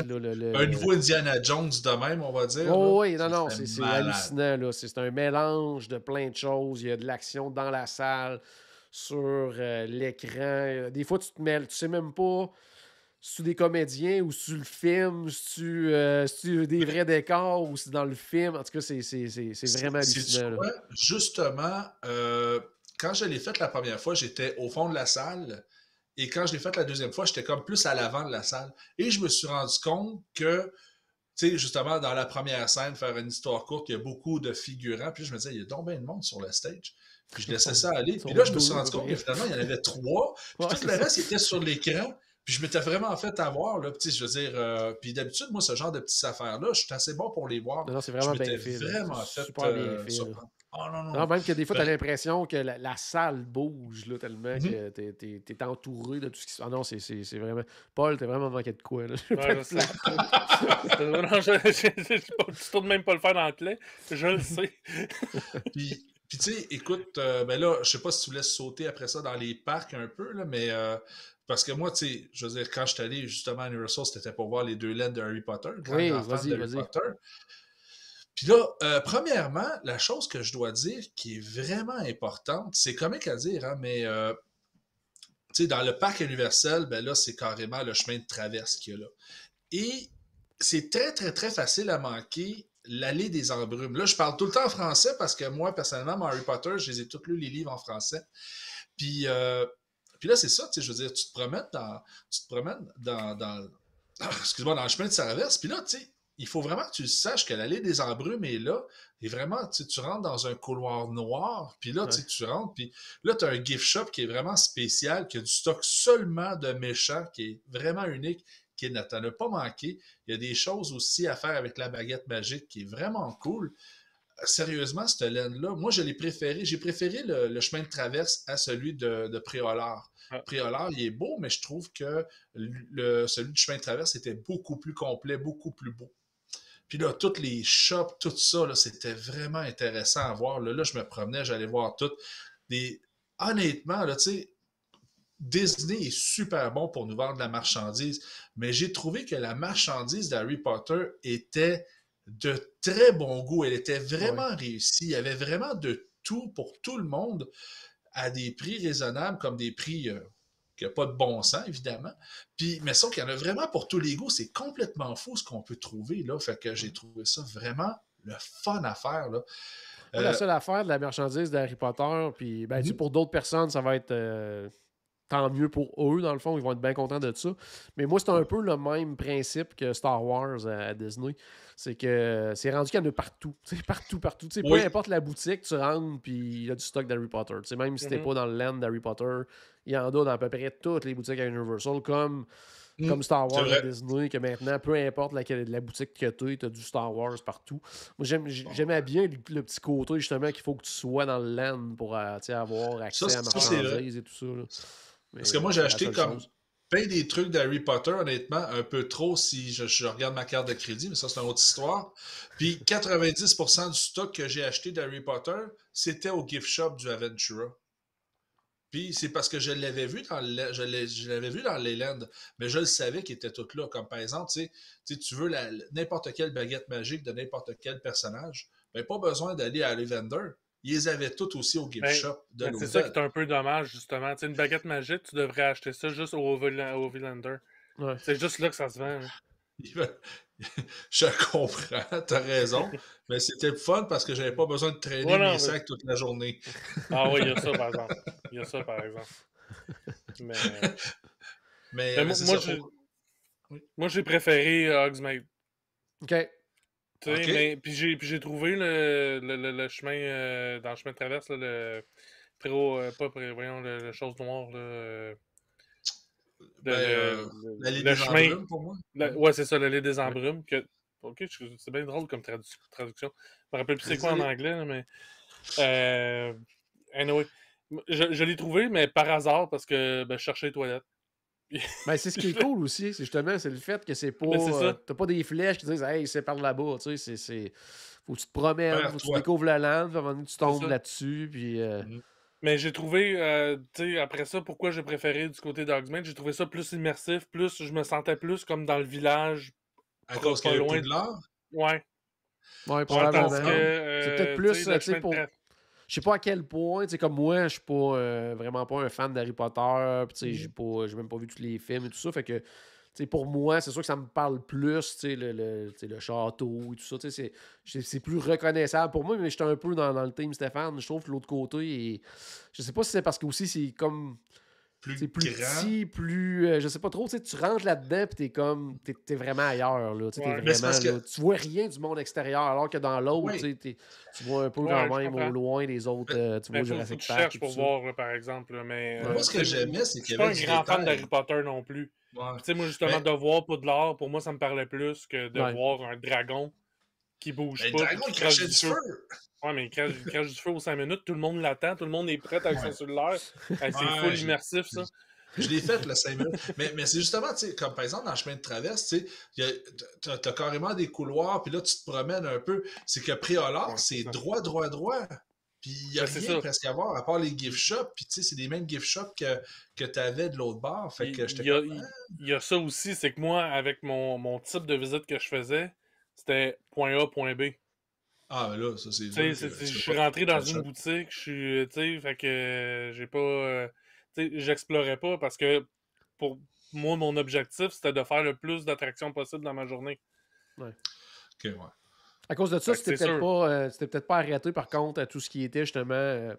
Un nouveau Indiana Jones de même, on va dire. Oh, oui, non, non, c'est hallucinant. C'est un mélange de plein de choses. Il y a de l'action dans la salle, sur euh, l'écran. Des fois, tu te mêles, tu sais même pas si tu des comédiens ou sur le film, si tu es euh, des vrais décors ou si dans le film. En tout cas, c'est vraiment hallucinant. justement, euh, quand je l'ai fait la première fois, j'étais au fond de la salle et quand je l'ai faite la deuxième fois, j'étais comme plus à l'avant de la salle. Et je me suis rendu compte que, tu sais, justement, dans la première scène, faire une histoire courte, il y a beaucoup de figurants. Puis je me disais, il y a donc bien de monde sur le stage. Puis je laissais ça aller. Puis là, je me suis rendu compte que finalement, il y en avait trois. Puis tout le reste était sur l'écran. Puis je m'étais vraiment fait avoir, là, petit, je veux dire. Euh, puis d'habitude, moi, ce genre de petites affaires-là, je suis assez bon pour les voir. Non, c'est vraiment je m'étais vraiment fait, euh, ah, non, non. même que des fois, tu as ben l'impression que la, salle bouge tellement mhm. que tu es, entouré de tout ce qui se Ah non, c'est vraiment. Paul, t'es vraiment manqué de quoi. Là. Ouais, je, je, tourne même pas le faire dans le plaid. Je le sais. puis, tu sais, écoute, euh, ben là, je sais pas si tu voulais sauter après ça dans les parcs un peu, là, mais. Euh, parce que moi, tu sais, je veux dire, quand je suis allé justement à Universal, c'était pour voir les deux lettres de Harry Potter. Oui, vas-y, vas-y. Puis là, euh, premièrement, la chose que je dois dire qui est vraiment importante, c'est comique à dire, hein, mais euh, sais, dans le parc universel, ben là, c'est carrément le chemin de traverse qu'il y a là. Et c'est très, très, très facile à manquer l'allée des embrumes. Là, je parle tout le temps en français parce que moi, personnellement, Harry Potter, je les ai tous lus les livres en français. Puis, euh, puis là, c'est ça, tu sais, je veux dire, tu te promènes dans, tu te promènes dans, dans excuse-moi, dans le chemin de traverse, puis là, tu sais, il faut vraiment que tu saches que l'allée des embrumes est là. Et vraiment, tu, rentres dans un couloir noir, puis là, tu, rentres, puis là, tu as un gift shop qui est vraiment spécial, qui a du stock seulement de méchants, qui est vraiment unique, qui est à ne pas manqué Il y a des choses aussi à faire avec la baguette magique qui est vraiment cool. Sérieusement, cette laine-là, moi, je l'ai préféré. J'ai préféré le, chemin de traverse à celui de, Préolard. Ah. Préolard, il est beau, mais je trouve que le, celui du chemin de traverse était beaucoup plus complet, beaucoup plus beau. Puis là, toutes les shops, tout ça, c'était vraiment intéressant à voir. Là, je me promenais, j'allais voir tout. Des... Honnêtement, là, tu sais, Disney est super bon pour nous vendre de la marchandise, mais j'ai trouvé que la marchandise d'Harry Potter était de très bon goût. Elle était vraiment réussie. Il y avait vraiment de tout pour tout le monde à des prix raisonnables, comme des prix, euh, qui a pas de bon sens, évidemment. Puis, mais sauf qu'il y en a vraiment pour tous les goûts. C'est complètement faux, ce qu'on peut trouver, là. Fait que j'ai trouvé ça vraiment le fun à faire, là. La euh, seule affaire de la marchandise d'Harry Potter, puis ben, pour d'autres personnes, ça va être euh, tant mieux pour eux, dans le fond, ils vont être bien contents de ça. Mais moi, c'est un peu le même principe que Star Wars à Disney. C'est que c'est rendu qu'il de en a partout. Partout, partout. Peu importe la boutique, tu rentres, puis il y a du stock d'Harry Potter. même si t'es mhm. pas dans le land d'Harry Potter, il y en a dans à peu près toutes les boutiques à Universal, comme, mm. comme Star Wars à Disney, que maintenant, peu importe laquelle, la boutique que tu es, tu as du Star Wars partout. Moi, j'aimais bien le, petit côté, justement, qu'il faut que tu sois dans le land pour euh, avoir accès à marchandises et tout ça. Parce que moi, j'ai acheté comme plein des trucs d'Harry Potter, honnêtement, un peu trop si je, regarde ma carte de crédit, mais ça, c'est une autre histoire. Puis 90% du stock que j'ai acheté d'Harry Potter, c'était au gift shop du Aventura. Puis c'est parce que je l'avais vu dans je l'avais vu dans les mais je le savais qu'il était tout là. Comme par exemple, tu sais, tu veux n'importe quelle baguette magique de n'importe quel personnage, mais ben, pas besoin d'aller à vendeur ils les avaient toutes aussi au gift ben, shop de nous. Ben, c'est ça qui est un peu dommage, justement. sais, une baguette magique, tu devrais acheter ça juste au, Ovilander. Ouais. C'est juste là que ça se vend. Hein. Je comprends, t'as raison, mais c'était fun parce que j'avais pas besoin de traîner mes sacs toute la journée. ah oui, il y a ça par exemple. Il y a ça par exemple. Mais, mais, euh, moi, j'ai préféré euh, Hogsmeade. OK puis j'ai trouvé le, le, le, chemin euh, dans le chemin de traverse, le préau, euh, pas voyons, le, chose noire. Là, euh, ben, chemin, pour moi. ouais, c'est ça, l'allée des embrumes. Que, ok, c'est bien drôle comme traduction. Je me rappelle plus c'est quoi en anglais, mais. je, je l'ai trouvé, mais par hasard, parce que ben, je cherchais les toilettes mais ben, c'est ce qui est cool aussi, c'est justement c'est le fait que c'est ben, pas. Euh, t'as pas des flèches qui disent Hey, c'est par là-bas, tu sais, c'est. Faut que tu te promènes, faut que tu découvres la lande, avant que tu tombes là-dessus, puis. Euh, mm-hmm. Mais j'ai trouvé, euh, tu sais, après ça, pourquoi j'ai préféré du côté d'Hogsmeade, j'ai trouvé ça plus immersif, plus, je me sentais plus comme dans le village. À cause qu'il y loin de l'or? Ouais. Ouais, probablement. C'est peut-être plus, tu sais, pour je sais pas à quel point, tu comme moi, je suis pas euh, vraiment pas un fan d'Harry Potter, tu sais, mm-hmm. même pas vu tous les films et tout ça, fait que pour moi, c'est sûr que ça me parle plus, le, le, le, château et tout ça. C'est plus reconnaissable pour moi, mais j'étais un peu dans, le team Stéphane. Je trouve que l'autre côté, et, je sais pas si c'est parce que aussi c'est comme plus, plus petit, plus. Euh, je sais pas trop, tu rentres là-dedans puis t'es comme. vraiment ailleurs, là. Ouais, Tu vois rien du monde extérieur, alors que dans l'autre, tu vois un peu quand même au loin des autres. Euh, tu vois, Jurassic Park. pour voir, par exemple. Mais, euh, moi, ce que j'aimais, c'est que. Je suis pas un grand fan d'Harry Potter non plus. Tu sais, moi, justement, de voir pour de l'art, pour moi, ça me parlait plus que de voir un dragon qui bouge ben, pas. Le dragon, il crachait du feu. Oui, Ouais, mais il crache, il crache du feu aux 5 minutes, tout le monde l'attend, tout le monde est prêt avec ouais. son cellulaire. c'est full immersif, ça. Je l'ai fait, le 5 minutes. Mais, mais c'est justement, comme par exemple, dans le chemin de traverse, tu as, carrément des couloirs, puis là, tu te promènes un peu. C'est que préolar, c'est droit, droit, droit. Puis il y a ben, rien presque à voir, à part les gift shops. Puis tu sais, c'est les mêmes gift shops que, que tu avais de l'autre bord Fait que Il y, hein? y, a ça aussi, c'est que moi, avec mon, mon type de visite que je faisais, c'était point A, point B. Ah, ben là, ça c'est. Je suis rentré dans une boutique, je suis. Tu sais, fait que euh, j'ai pas. Euh, tu sais, j'explorais pas parce que pour moi, mon objectif, c'était de faire le plus d'attractions possible dans ma journée. Ouais. Ok, ouais. À cause de ça, euh, c'était peut-être pas, arrêté par contre à tout ce qui était justement.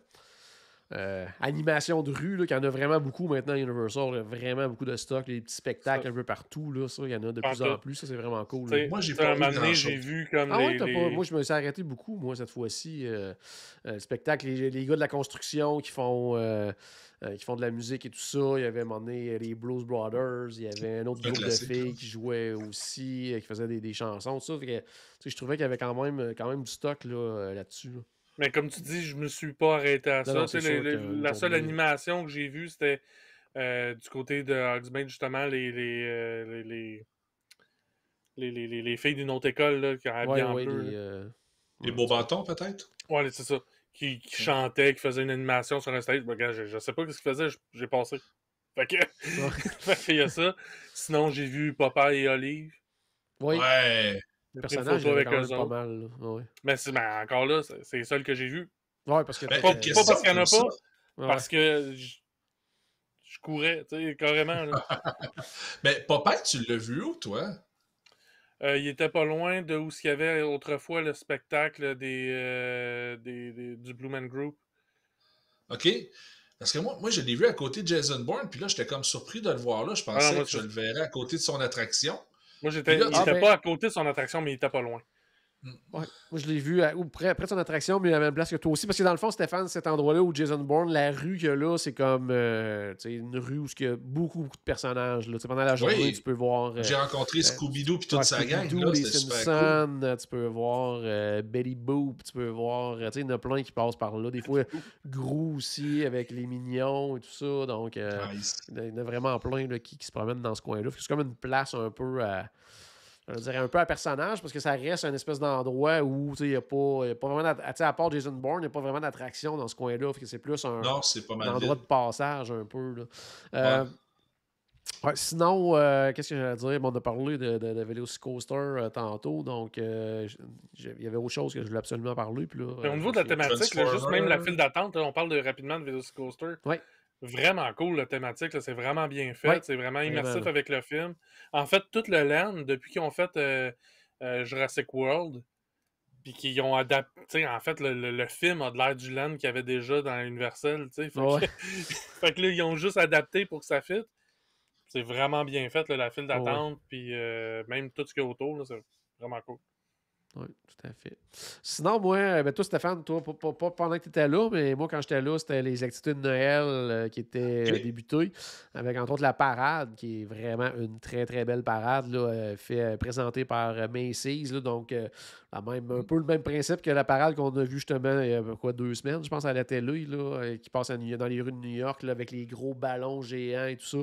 Euh, animation de rue, qu'il y en a vraiment beaucoup maintenant à Universal. il y a vraiment beaucoup de stock, les petits spectacles un peu partout. Là, ça, il y en a de plus en plus. Ça, c'est vraiment cool. Moi, j'ai pas vu j'ai vu comme ah Moi, je me suis arrêté beaucoup, moi, cette fois-ci. le euh, euh, spectacle, les, gars de la construction qui font... qui font de la musique et tout ça. Il y avait un moment donné, les Blues Brothers. Il y avait un autre groupe de filles qui jouaient aussi, qui faisait des, des chansons. ça. je trouvais qu'il y avait quand même, quand même du stock là, là-dessus. là dessus mais comme tu dis, je me suis pas arrêté à ça. la seule animation que j'ai vue, c'était euh, du côté de Hogsmeade, justement, euh, les, les, les, filles d'une autre école qui ouais, un peu. Les, euh, beaux bâtons, peut-être? Ouais, c'est ça. Qui, qui chantait, qui faisait une animation sur un stage. je, je, sais pas ce qu'ils faisaient, j'ai passé. Fait que. fait y a ça. Sinon, j'ai vu Papa et Olive. Oui. Ouais personnage avec pas Mais, ben, encore là, c'est le seul que j'ai vu. Ouais, parce que. pas, parce qu'il n'y en a pas, parce que je, courais, tu sais, carrément. mais Papa, tu l'as vu où, toi? Euh, il était pas loin de où il y avait autrefois le spectacle euh, des, du Blue Man Group. OK. Parce que moi, moi je l'ai vu à côté de Jason Bourne, puis là, j'étais comme surpris de le voir là. Je ah, pensais que je le verrais à côté de son attraction j'étais. Il était ah, ben pas à côté de son attraction, mais il était pas loin. Moi, je l'ai vu à, près, de son attraction, mais à la même place que toi aussi. Parce que dans le fond, Stéphane, cet endroit-là où Jason Bourne, la rue qu'il a là, c'est comme euh, une rue où il y a beaucoup, de personnages. Là. Pendant la journée, tu peux voir. Euh, J'ai rencontré euh, Scooby-Doo puis toute sa gang. Là, les Simpsons, tu peux voir Betty Boop, tu peux voir. il y en a plein qui passent par là. Des fois, Grou aussi avec les mignons et tout ça. Donc, il y en a vraiment plein qui, qui, se promènent dans ce coin-là. C'est comme une place un peu je dirais un peu à personnage, parce que ça reste un espèce d'endroit où il n'y a, pas vraiment. À, part Jason Bourne, il a pas vraiment d'attraction dans ce coin-là. c'est plus un, endroit de passage un peu. Euh, sinon, euh, qu'est-ce que j'allais dire? on a parlé de, de, de euh, tantôt, donc il y avait autre chose que je voulais absolument parler. Puis là, au niveau de la thématique, juste même la file d'attente, on parle de, rapidement de Coaster. Oui vraiment cool, la thématique. C'est vraiment bien fait. C'est vraiment immersif avec le film. En fait, tout le land, depuis qu'ils ont fait euh, euh, Jurassic World, puis qu'ils ont adapté. En fait, le, film a de l'air du land qu'il y avait déjà dans Universal. Fait, fait, que, là, ils ont juste adapté pour que ça fitte. C'est vraiment bien fait, la file d'attente, puis euh, même tout ce qu'il y a autour. C'est vraiment cool. Oui, tout à fait. Sinon, moi, euh, ben, toi, Stéphane, toi, pas, pendant que tu étais là, mais moi, quand j'étais là, c'était les activités de Noël euh, qui étaient euh, débutées, avec entre autres la parade, qui est vraiment une très, très belle parade, là, fait, présentée par Macy's. Là, donc, même, un mm. peu le même principe que la parade qu'on a vue justement il y a ben, quoi, deux semaines, je pense, à la télé, là, qui passe dans les rues de New York, avec les gros ballons géants et tout ça.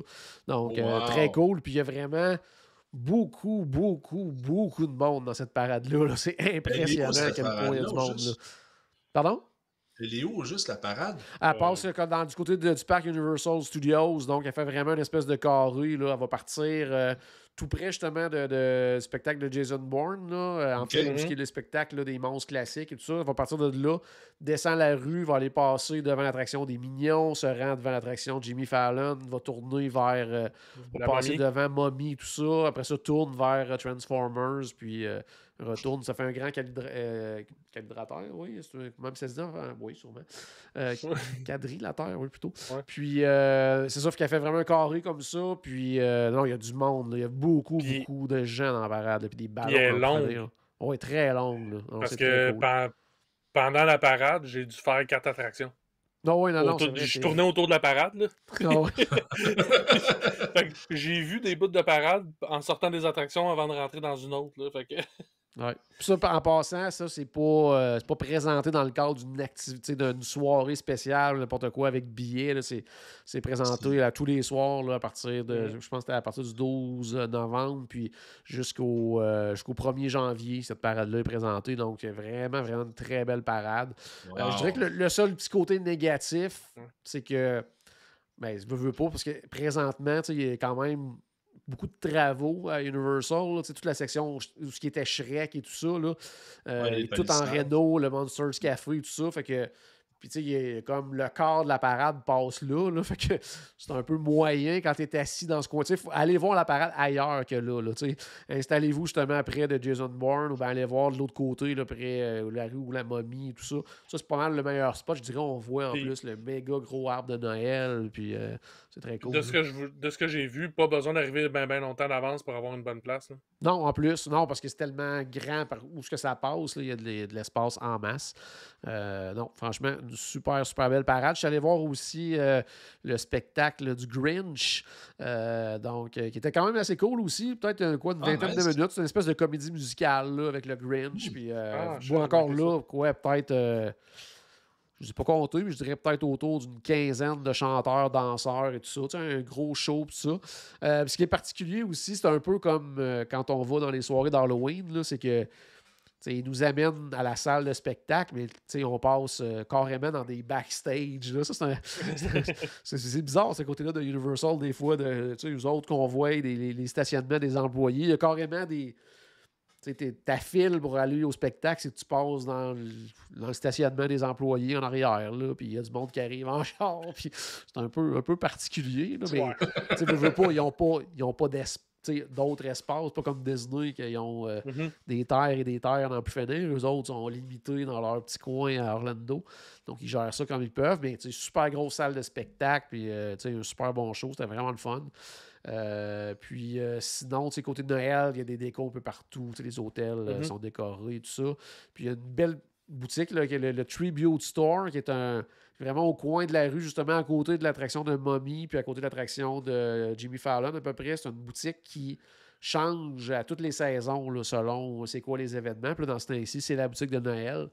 Donc, très cool. Puis il y a vraiment beaucoup, beaucoup, beaucoup de monde dans cette parade-là. C'est ben, impressionnant à quel point il y a du monde. Pardon? Elle est où, juste la parade? Elle passe euh, dans, du côté du parc Universal Studios, donc elle fait vraiment une espèce de carré. Là. Elle va partir euh, tout près justement de, spectacle de Jason Bourne, là, euh, en tout ce qui est le spectacle des monstres classiques et tout ça. Elle va partir de là, descend la rue, va aller passer devant l'attraction des Mignons, se rend devant l'attraction Jimmy Fallon, va tourner vers. va passer devant Mommy, tout ça. Après ça, tourne vers Transformers, puis retourne, ça fait un grand euh, calibrateur, calidrateur, oui, même ça se oui, sûrement. Euh, quadrilateur, oui, plutôt. Puis euh, c'est sauf qu'elle fait vraiment un carré comme ça, puis non, il y a du monde, il y a beaucoup, beaucoup de gens dans la parade, puis des ballons. Puis est Oui, très long Parce que pendant la parade, j'ai dû faire quatre attractions. Non, oui, non, non. Autour, autour de la parade, ah j'ai vu des bouts de parade en sortant des attractions avant de rentrer dans une autre, là. Fait que... Ouais. ça, en passant, ça, c'est pas, euh, pas présenté dans le cadre d'une activité, d'une soirée spéciale, n'importe quoi, avec billets. C'est présenté là, tous les soirs à partir de. Je pense que c'était à partir du 12 euh, novembre, puis jusqu'au euh, jusqu'au 1er janvier, cette parade-là est présentée. Donc, vraiment, vraiment une très belle parade. je dirais que le, seul petit côté négatif, c'est que. Ben, je veux pas, parce que présentement, il y a quand même beaucoup de travaux à Universal. toute la section où ce qui était Shrek et tout ça. Euh, tout en Renault, le Monsters Café et tout ça. Fait que. Puis, tu sais, comme le corps de la parade passe là, fait que c'est un peu moyen quand tu es assis dans ce coin. Tu faut aller voir la parade ailleurs que là, Installez-vous justement près de Jason Bourne ou bien allez voir de l'autre côté, près euh, la rue ou la momie et tout ça. Ça, c'est pas mal le meilleur spot. Je dirais, on voit en plus le méga gros arbre de Noël. Puis, euh, c'est très cool. De ce, que je, de ce que j'ai vu, pas besoin d'arriver bien ben longtemps d'avance pour avoir une bonne place. Non, en plus, non, parce que c'est tellement grand par où ce que ça passe. il y a de l'espace en masse. Euh, non, franchement, une super, super belle parade. Je suis allé voir aussi euh, le spectacle du Grinch, euh, donc, qui était quand même assez cool aussi. Peut-être quoi, une ah, vingtaine de minutes. C'est une espèce de comédie musicale avec le Grinch. Puis, ah, vois encore là, quoi, peut-être je ne sais pas compté, mais je dirais peut-être autour d'une quinzaine de chanteurs, danseurs et tout ça. Tu sais, un gros show, tout ça. Euh, ce qui est particulier aussi, c'est un peu comme euh, quand on va dans les soirées d'Halloween, c'est que ils nous amènent à la salle de spectacle, mais on passe euh, carrément dans des backstage. Ça, c'est, bizarre, ce côté-là de Universal, des fois, de, les autres qu'on voit, les stationnements des employés. Il y a carrément des, ta file pour aller au spectacle, si tu passes dans le, stationnement des employés en arrière, puis il y a du monde qui arrive en char, puis c'est un peu, un peu particulier, mais pas, ils n'ont pas, ils pas d'autres espaces, pas comme Disney, qui ont euh, mm-hmm. des terres et des terres dans plus finir. Eux autres sont limités dans leur petit coin à Orlando. Donc, ils gèrent ça comme ils peuvent. Mais, super grosse salle de spectacle, puis euh, un super bon show. C'était vraiment le fun. Euh, puis euh, sinon, tu côté de Noël, il y a des décos un peu partout. les hôtels euh, mhm. sont décorés et tout ça. Puis il y a une belle boutique, le, Tribute Store, qui est un vraiment au coin de la rue, justement à côté de l'attraction de Mommy, puis à côté de l'attraction de Jimmy Fallon à peu près. C'est une boutique qui change à toutes les saisons selon c'est quoi les événements. Puis dans ce temps-ci, c'est la boutique de Noël.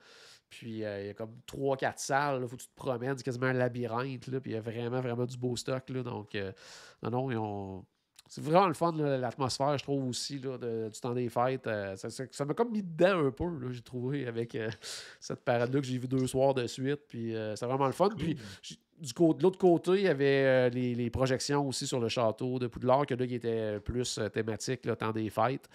Puis euh, il y a comme trois, quatre salles, il faut tu te promènes, c'est quasiment un labyrinthe, là, puis il y a vraiment, vraiment du beau stock. Là, donc, euh, non, non, ils ont, c'est vraiment le fun, l'atmosphère, je trouve aussi, du temps des fêtes. Euh, ça m'a comme mis dedans un peu, j'ai trouvé, avec euh, cette parade-là que j'ai vue deux soirs de suite. Puis euh, c'est vraiment le fun. Puis du de l'autre côté, il y avait les, projections aussi sur le château de Poudlard, que là, qui était plus thématique, le temps des fêtes.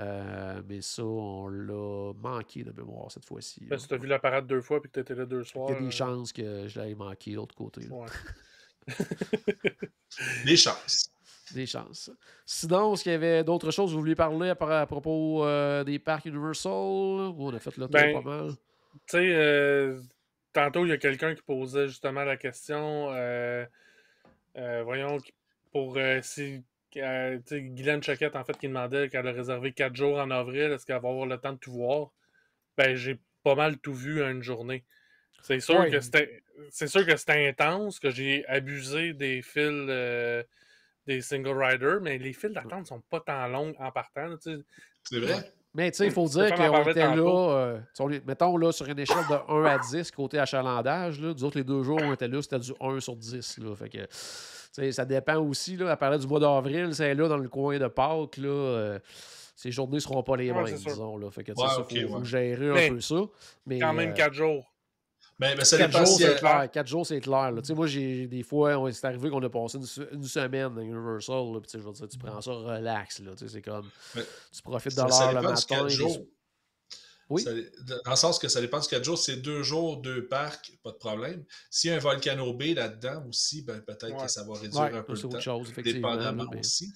mais ça, on l'a manqué de mémoire cette fois-ci. tu as vu la parade deux fois puis que tu étais là deux soirs. Il y a des chances que je l'avais manqué de l'autre côté. Les chances des chances. Sinon, est-ce qu'il y avait d'autres choses que vous vouliez parler à, propos euh, des parcs Universal? Oh, on a fait le tour ben, pas mal. Euh, tantôt, il y a quelqu'un qui posait justement la question, euh, voyons, pour si Guylaine Choquette, en fait, qui demandait qu'elle a réservé 4 jours en avril, est-ce qu'elle va avoir le temps de tout voir? Ben, j'ai pas mal tout vu en une journée. C'est sûr, que c'était, c'est sûr que c'était intense, que j'ai abusé des fils des single riders, mais les files d'attente sont pas tant longues en partant. C'est vrai. Mais tu sais, il hum, faut dire qu'on était là, euh, mettons là, sur une échelle de 1 à 10 côté achalandage, là, les deux jours, où on était là, c'était du 1 sur 10. Là, ça dépend aussi. Là, à parler du mois d'avril, c'est là dans le coin de Pâques. Là, euh, ces journées ne seront pas les mêmes, ouais, ça, faut, gérer un peu ça. quand même 4 euh, jours. Mais, ben, ben, euh, ah. quatre, jours, c'est clair. Moi, j'ai des fois, c'est arrivé qu'on a passé une, semaine à Universal. tu prends ça relax. C'est comme. tu profites de l'heure le matin. Jours. Oui. Ça, dans le sens que ça dépend de 4 jours, c'est deux jours, deux parcs, pas de problème. S'il y a un volcano B là-dedans aussi, ben, peut-être que ça va réduire un peu le temps. Chose, dépendamment aussi,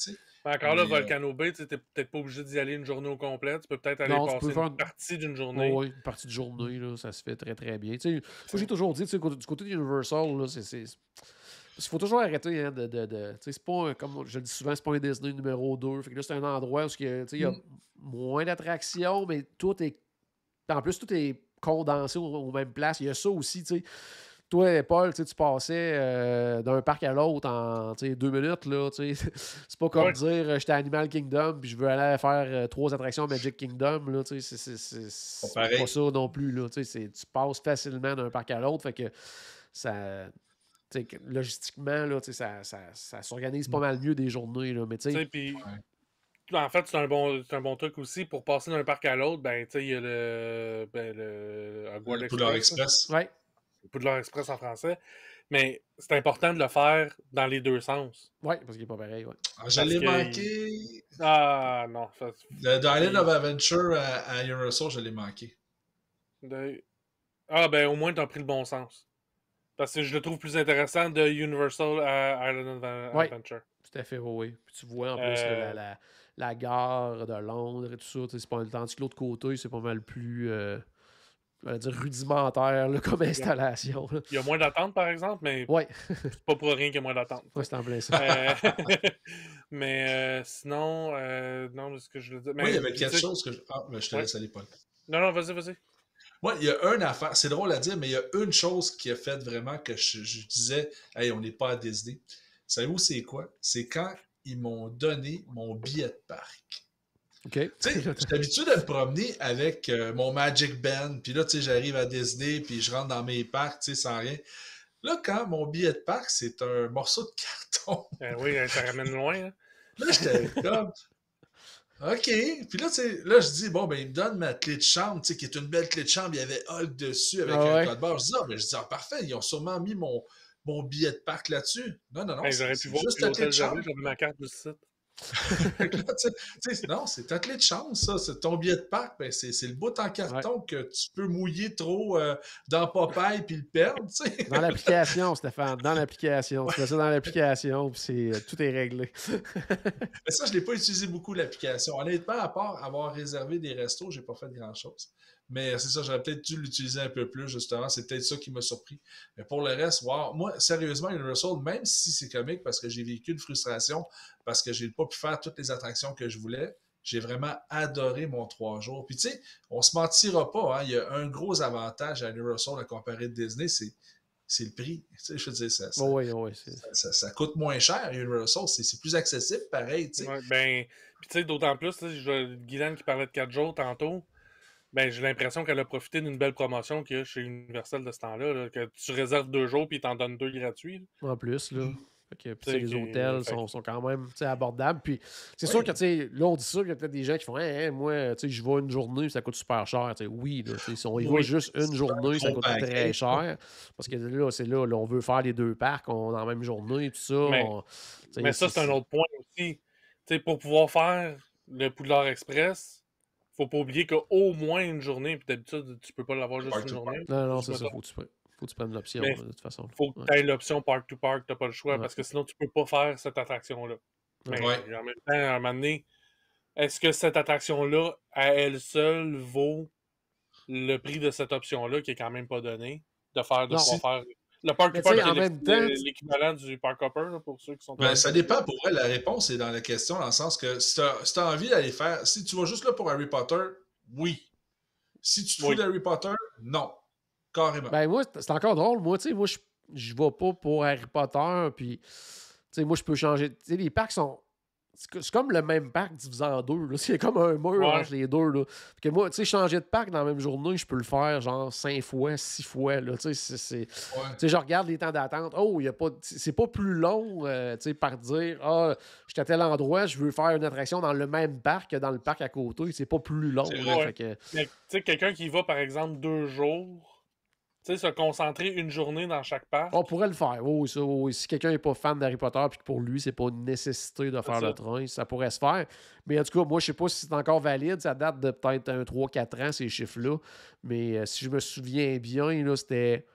encore là, euh, Volcano Bay, tu n'es peut-être pas obligé d'y aller une journée au complet. Tu peux peut-être aller passer une partie d'une journée. oui, une partie de journée, là, ça se fait très très bien. Tu sais, j'ai toujours dit, du côté d'Universal, c'est. Il faut toujours arrêter hein, de. de, c'est pas comme je le dis souvent, c'est pas un Disney numéro 2. Fait que là, c'est un endroit où il y a, mm. moins d'attractions, mais tout est. En plus, tout est condensé aux mêmes places. Il y a ça aussi, tu sais toi, Paul, tu passais euh, d'un parc à l'autre en deux minutes. Là, c'est pas comme dire euh, j'étais Animal Kingdom puis je veux aller faire euh, trois attractions Magic Kingdom. Là, c'est, pas, ça non plus. Là, tu passes facilement d'un parc à l'autre. Fait que ça. Logistiquement, là, ça, s'organise pas mal mieux des journées. Là, mais tu En fait, c'est un, bon, truc aussi. Pour passer d'un parc à l'autre, ben, il y a le, ben, Express. Poudlard Express en français. Mais c'est important de le faire dans les deux sens. Oui, parce qu'il n'est pas pareil. Ah, J'allais manquer. Ah non. Ça... Le, The Island of Adventure à, Universal, je l'ai manqué. Ah ben au moins tu as pris le bon sens. Parce que je le trouve plus intéressant de Universal à Island of Adventure. Oui, tout à fait, oui. Puis tu vois en plus la, euh. la, la, gare de Londres et tout ça, c'est pas le temps de l'autre côté, c'est pas mal plus. Euh, va dire rudimentaire comme installation. Il y a moins d'attente, par exemple, mais ouais. c'est pas pour rien qu'il y a moins d'attente. Ouais, c'est en plein ça. Euh, mais euh, sinon, euh, non, ce que je veux dire. oui, il y avait quelque chose que je. Ah, mais je te laisse à Paul. Non, non, vas-y, vas-y. Oui, il y a une affaire, c'est drôle à dire, mais il y a une chose qui a fait vraiment que je, je disais, hey, on n'est pas à Disney. Savez-vous, c'est quoi? C'est quand ils m'ont donné mon billet de parc. Tu sais, J'ai l'habitude de me promener avec euh, mon Magic Band, puis là, tu sais, j'arrive à Disney, puis je rentre dans mes parcs, tu sais, sans rien. Là, quand mon billet de parc, c'est un morceau de carton. Ben oui, hein, ça ramène loin. Hein. Là, j'étais comme. OK. Puis là, là, je dis, bon, ben, il me donnent ma clé de chambre, tu sais, qui est une belle clé de chambre. Il y avait Hulk dessus avec ah un code barre. Je dis, ah, ben, je dis, ah, parfait, ils ont sûrement mis mon, mon billet de parc là-dessus. Non, non, non. J'aurais ben, pu voir juste la clé de chambre. J'avais ma carte du site. non, c'est clé de chance, ça. C'est ton billet de parc, ben, c'est, le bout en carton que tu peux mouiller trop euh, dans Popeye puis le perdre. Dans l'application, Stéphane, dans l'application. Tu fais ça dans l'application, puis euh, tout est réglé. ça, je ne l'ai pas utilisé beaucoup, l'application. Honnêtement, à part avoir réservé des restos, n'ai pas fait grand-chose. Mais c'est ça, j'aurais peut-être dû l'utiliser un peu plus, justement. C'est peut-être ça qui m'a surpris. Mais pour le reste, wow, moi, sérieusement, Universal, même si c'est comique, parce que j'ai vécu une frustration, parce que j'ai pas pu faire toutes les attractions que je voulais, j'ai vraiment adoré mon trois jours. Puis tu sais, on se mentira pas, hein. il y a un gros avantage à Universal à comparer de Disney, c'est c'est le prix. Tu sais, je veux dire, ça, ça, ça, coûte moins cher, Universal. C'est plus accessible, pareil. Tu sais. ben, puis tu sais, d'autant plus, Guylaine qui parlait de quatre jours tantôt, ben, j'ai l'impression qu'elle a profité d'une belle promotion qu'il y a chez Universal de ce temps-là, que tu réserves deux jours puis ils t'en donnent deux gratuits. En plus, là. les hôtels sont, quand même abordables. Puis c'est sûr que là, on dit ça, il y a peut-être des gens qui font Moi, je vais une journée, ça coûte super cher. oui, si on y juste une journée, ça coûte très cher. Parce que là, c'est là, on veut faire les deux parcs on, dans la même journée, tout ça. Mais, ça, c'est un autre point aussi. pour pouvoir faire le Poudlard Express, faut pas oublier qu'au moins une journée, puis d'habitude, tu peux pas l'avoir juste une journée. Non, non, c'est ça, faut que, tu prennes, faut que tu prennes l'option, de toute façon. Faut que tu aies l'option park to park, t'as pas le choix, parce que sinon, tu peux pas faire cette attraction-là. Mais ben, en même temps, à un moment donné, est-ce que cette attraction-là, à elle seule, vaut le prix de cette option-là, qui est quand même pas donnée, de faire de faire le Park Hopper, c'est l'équivalent du Park Hopper, pour ceux qui sont... Ben, ça dépend, pour elle, la réponse est dans la question, dans le sens que si tu as, envie d'aller faire... Si tu vas juste là pour Harry Potter, oui. Si tu te oui. fous d'Harry Potter, non. Carrément. Ben moi, c'est encore drôle. Moi, tu sais, moi, je ne vais pas pour Harry Potter, puis... Tu sais, moi, je peux changer... Tu sais, les parcs sont c'est comme le même parc divisé en deux. C'est comme un mur entre les deux. que moi, tu sais, changer de parc dans la même journée, je peux le faire genre cinq fois, six fois. Tu sais, je regarde les temps d'attente. Oh, y a pas, c'est pas plus long euh, sais par dire Ah, je suis à tel endroit, je veux faire une attraction dans le même parc que dans le parc à côté. C'est pas plus long. tu sais Quelqu'un qui va, par exemple, deux jours sais, se concentrer une journée dans chaque parc. On pourrait le faire. oui. si quelqu'un n'est pas fan d'Harry Potter puis que pour lui, c'est pas une nécessité de faire le train, ça pourrait se faire. Mais en tout cas, moi, je sais pas si c'est encore valide. Ça date de peut-être un 3-4 ans, ces chiffres-là. Mais euh, si je me souviens bien, c'était.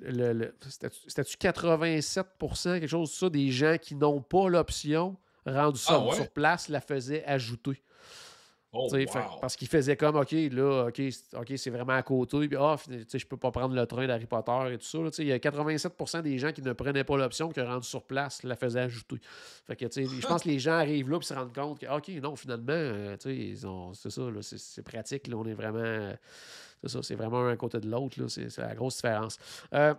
Le, le C'était-tu 87%, quelque chose ça, des gens qui n'ont pas l'option rendu ça ah sur place la faisaient ajouter. Oh, parce qu'il faisait comme, OK, là, OK, ok c'est vraiment à côté, puis ah, tu je peux pas prendre le train d'Harry Potter et tout ça. il y a 87 des gens qui ne prenaient pas l'option, qui rendre sur place, la faisaient ajouter. Fait que, je pense que les gens arrivent là et se rendent compte que, OK, non, finalement, euh, c'est ça, c'est pratique, on est vraiment, c'est ça, c'est vraiment un côté de l'autre, c'est la grosse différence. Euh,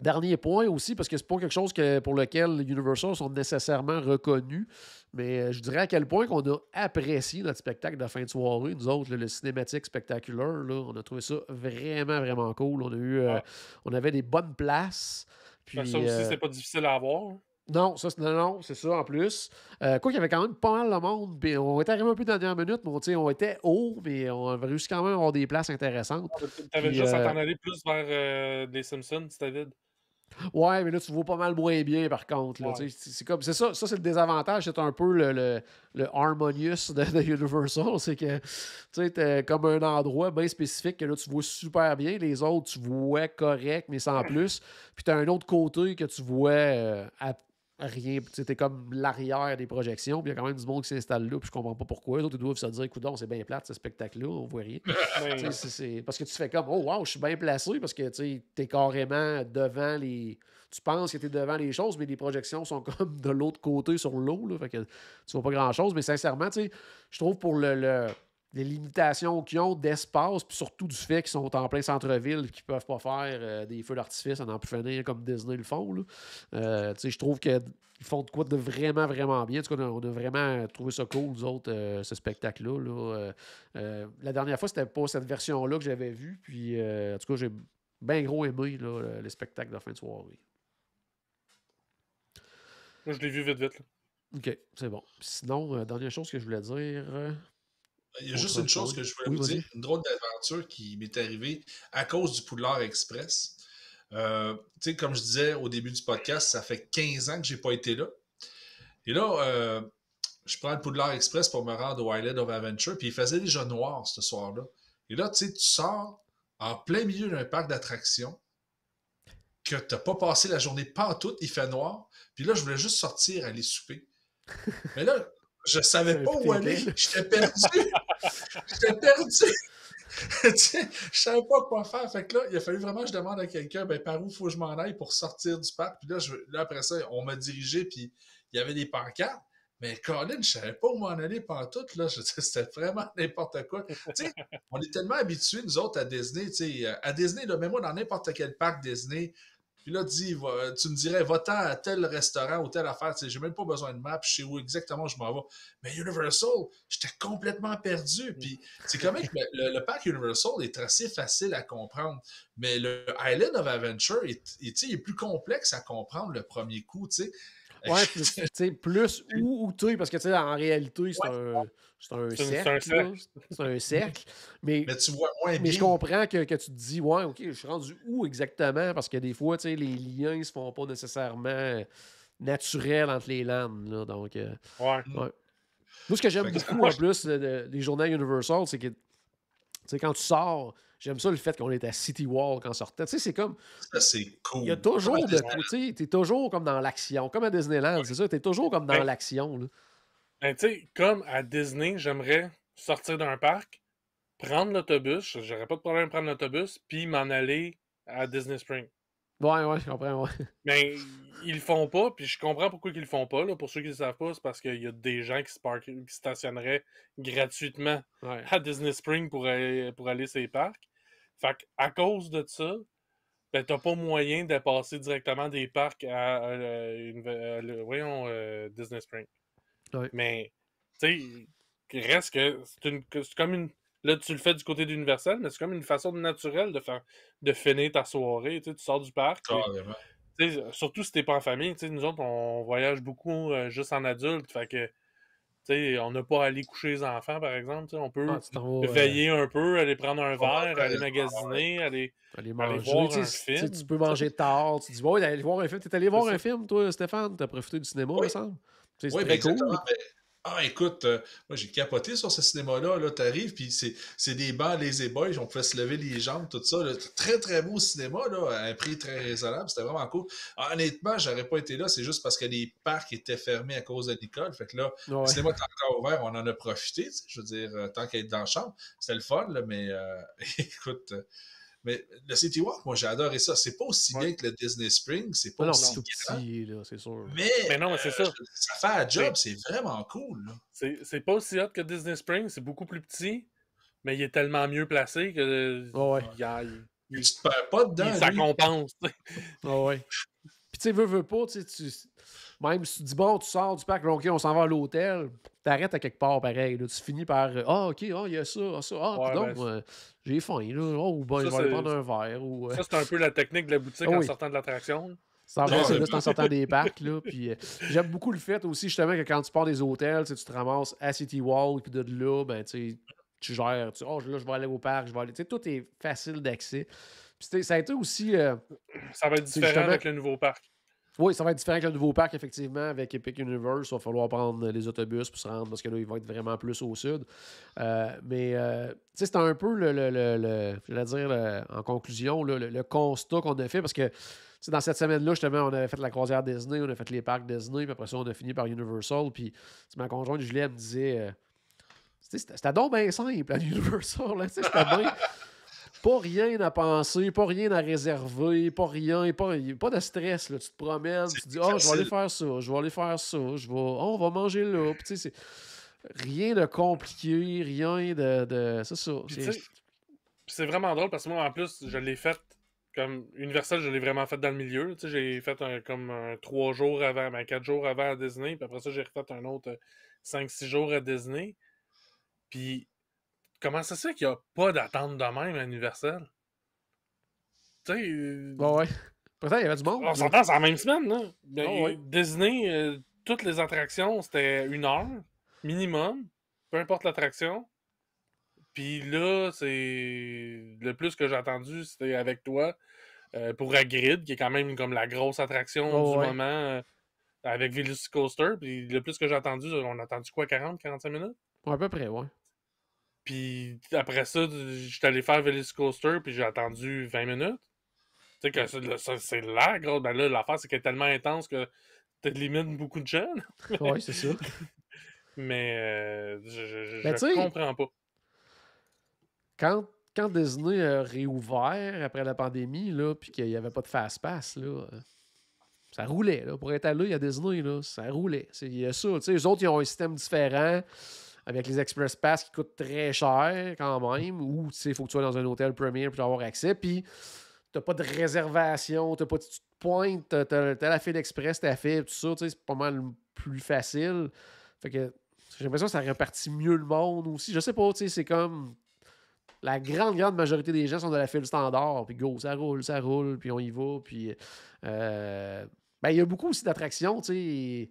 dernier point aussi, parce que c'est pas quelque chose que, pour lequel Universal sont nécessairement reconnus, mais euh, je dirais à quel point qu'on a apprécié notre spectacle de fin de soirée, nous autres, le cinématique spectaculaire. Là, on a trouvé ça vraiment, vraiment cool. On a eu, euh, on avait des bonnes places. Ben, ça aussi, euh, c'était pas difficile à avoir. Hein. Non, ça, non, c'est ça en plus. quoi qu'il y avait quand même pas mal de monde. on était arrivé un peu dans la dernière minute, mais on, était haut, mais on avait réussi quand même à avoir des places intéressantes. Ah, t'avais déjà à t'en aller plus vers des Simpsons, David. Ouais, mais là, tu vois pas mal moins bien, par contre. C'est comme ça, ça c'est le désavantage. C'est un peu le, le, harmonious de, Universal. C'est que tu comme un endroit bien spécifique que là, tu vois super bien. Les autres, tu vois correct, mais sans plus. Puis tu as un autre côté que tu vois euh, rien. C'était comme l'arrière des projections. Puis il y a quand même du monde qui s'installe là. Puis je comprends pas pourquoi. Les autres, ils doivent se dire Coudon, c'est bien plate ce spectacle-là. On voit rien. c'est, Parce que tu fais comme Oh, wow, je suis bien placé. Parce que tu es carrément devant les. Tu penses que tu devant les choses, mais les projections sont comme de l'autre côté sur l'eau. Là. Fait que tu vois pas grand-chose. Mais sincèrement, tu sais, je trouve pour le les limitations qu'ils ont d'espace, puis surtout du fait qu'ils sont en plein centre-ville, qu'ils peuvent pas faire euh, des feux d'artifice en en comme Disney le font. Euh, je trouve qu'ils font de quoi de vraiment, vraiment bien. En tout on a vraiment euh, trouvé ça cool, nous autres, ce spectacle-là. la dernière fois, c'était pas cette version-là que j'avais vue, puis en tout cas, j'ai bien gros aimé le spectacle de fin de soirée. je l'ai vu vite, vite. OK, c'est bon. Sinon, dernière chose que je voulais dire... Il y a juste une chose que je voulais vous dire, une drôle d'aventure qui m'est arrivée à cause du Poudlard Express. Euh, comme je disais au début du podcast, ça fait 15 ans que je n'ai pas été là. Et là, euh, je prends le Poudlard Express pour me rendre au Island of Adventure, puis il faisait déjà noir ce soir-là. Et là, tu sais, tu sors en plein milieu d'un parc d'attractions que tu n'as pas passé la journée pantoute, il fait noir. Puis là, je voulais juste sortir, aller souper. Mais là, je savais pas où aller. J'étais perdu. J'étais perdu. je savais pas quoi faire. Fait que là, il a fallu vraiment que je demande à quelqu'un ben, par où faut que je m'en aille pour sortir du parc. Puis là, je, après ça, on m'a dirigé, puis il y avait des pancartes. Mais Colin, je savais pas où m'en aller pantoute, là. C'était vraiment n'importe quoi. on est tellement habitués, nous autres, à Disney. à Disney, là, même moi, dans n'importe quel parc Disney, puis là, tu me dirais, va-t'en à tel restaurant ou telle affaire. Tu j'ai même pas besoin de map, je sais où exactement je m'en vais. Mais Universal, j'étais complètement perdu. Mm. Puis c'est quand le, parc Universal est assez facile à comprendre. Mais le Island of Adventure est, est plus complexe à comprendre le premier coup. Tu sais. Ouais, tu plus où, où tu parce que tu sais, en réalité, c'est un, cercle. C'est un cercle. Mais, je comprends que, tu te dis, ouais, ok, je suis rendu où exactement? Parce que des fois, tu sais, les liens ne se font pas nécessairement naturels entre les lames, donc, euh, ouais. Moi, ce que j'aime beaucoup en plus des journées Universal, c'est que quand tu sors, J'aime ça le fait qu'on était à City Wall quand on sortait. Tu sais, c'est comme. c'est cool. Il y a toujours de. Tu sais, t'es toujours comme dans l'action. Comme à Disneyland, c'est ça. T'es toujours comme dans l'action. Ben, tu sais, comme à Disney, j'aimerais sortir d'un parc, prendre l'autobus. J'aurais pas de problème de prendre l'autobus, puis m'en aller à Disney Spring. Ouais, ouais, je comprends, Mais ils le font pas, puis je comprends pourquoi ils le font pas. Là. Pour ceux qui le savent pas, c'est parce qu'il y a des gens qui, se stationneraient gratuitement à Disney Spring pour aller, pour aller sur parcs. Fait à cause de ça, ben, t'as pas moyen de passer directement des parcs à, voyons, euh, Disney Spring. Mais, tu sais, reste que c'est comme une. Là, tu le fais du côté d'Universal, mais c'est comme une façon naturelle de faire de finir ta soirée. Tu sors du parc. surtout si t'es pas en famille. Nous autres, on voyage beaucoup euh, juste en adulte. Fait que on n'a pas à aller coucher les enfants, par exemple. On peut ah, euh, veiller un peu, aller prendre un verre, aller magasiner, aller, voir un film. Tu peux manger tard. Tu dis, ouais, voir un film. es allé voir un film, toi, Stéphane. as profité du cinéma, il me semble. Oui, mais ben, cool. Ah, écoute, euh, moi j'ai capoté sur ce cinéma-là. Là, t'arrives, puis c'est des bancs les éboys on pouvait se lever les jambes, tout ça. Très, très beau cinéma, là, à un prix très raisonnable. C'était vraiment cool. honnêtement, j'aurais pas été là, c'est juste parce que les parcs étaient fermés à cause de l'école. Fait que là, le cinéma était encore ouvert, on en a profité, je veux dire, euh, tant qu'à être dans la chambre. C'était le fun, là, mais euh, écoute. Mais le City Walk, moi, j'ai adoré ça. C'est pas aussi bien que le Disney Springs. c'est pas ah aussi bien. petit, là, c'est sûr. Mais, mais c'est ça. Euh, ça fait un job, c'est vraiment cool. C'est pas aussi hot que Disney Springs. c'est beaucoup plus petit, mais il est tellement mieux placé que. Ah ouais. il, a, il, pas dedans. Ça compense. oh, ouais. Puis tu sais, veux, veux pas, tu même si tu dis, bon, tu sors du parc, OK, on s'en va à l'hôtel, t'arrêtes à quelque part pareil. Tu finis par, euh, ah, OK, ah, il y a ça, ah, ça, ah, donc, ben, euh, j'ai faim, là. Oh, ben, je vais aller prendre un verre. Euh, ça, c'est un peu la technique de la boutique en sortant de l'attraction. Ça C'est en sortant des parcs. Là, j'aime beaucoup le fait aussi, justement, que quand tu pars des hôtels, tu te ramasses à City Wall, puis de là, ben, tu gères, tu, oh, là, je vais aller au parc, je vais aller. tout est facile d'accès. ça a été aussi. ça va être différent avec le nouveau parc. Oui, ça va être différent que le nouveau parc, effectivement, avec Epic Universe. Il va falloir prendre les autobus pour se rendre parce que là, il va être vraiment plus au sud. Euh, mais euh, sais, c'est un peu le, le, le, le dire en conclusion, le, constat qu'on a fait parce que dans cette semaine-là, justement, on avait fait la croisière Disney, on a fait les parcs Disney, puis après ça, on a fini par Universal. Puis ma conjointe Juliette me disait. Euh, c'était donc bien simple à Universal. C'était bien. Pas rien à penser, pas rien à réserver, pas rien, pas, pas de stress. Là. Tu te promènes, tu te dis Ah, oh, je vais aller faire ça, je vais aller faire ça, je vais, on va manger là. Puis, c'est rien de compliqué, rien de. de... C'est ça. C'est vraiment drôle parce que moi, en plus, je l'ai fait comme universel, je l'ai vraiment fait dans le milieu. Tu sais, j'ai fait un, comme un, trois jours avant, ben, quatre jours avant à Disney, puis après ça, j'ai refait un autre cinq, six jours à Disney. Puis comment ça se qu'il n'y a pas d'attente de même à Universal? Tu sais. Bon, euh, ouais. Pourtant, il y avait du bon. On s'entend, c'est la même semaine, là. Ben, euh, toutes les attractions, c'était une heure minimum, peu importe l'attraction. Puis là, c'est. Le plus que j'ai attendu, c'était avec toi euh, pour Agrid, qui est quand même comme la grosse attraction oh, du moment avec Coaster. Puis le plus que j'ai attendu, on a attendu quoi, 40, 45 minutes? À peu près, ouais. Puis après ça, j'étais allé faire Village Coaster, puis j'ai attendu 20 minutes. Tu sais, que c'est là, gros. Ben là, l'affaire, c'est qu'elle est tellement intense que tu limites beaucoup de jeunes. oui, c'est sûr. Euh, Mais je, je, comprends pas. Quand, quand Disney a réouvert après la pandémie, là, puis qu'il n'y avait pas de fast-pass, là. Euh, ça roulait, là. Pour être allé à Disney, là, ça roulait. Il y a ça. Tu sais, eux autres, ils ont un système différent avec les Express Pass qui coûtent très cher quand même, ou il faut que tu sois dans un hôtel premier pour avoir accès. Puis, t'as pas de réservation, t'as pas de pointe, t'as, as la file express, t'as fait tout ça, c'est pas mal plus facile. Fait que j'ai l'impression que ça répartit mieux le monde aussi. Je sais pas, tu sais, c'est comme la grande, grande majorité des gens sont de la file standard, puis go, ça roule, ça roule, puis on y va, puis... Euh, ben, il y a beaucoup aussi d'attractions, tu sais...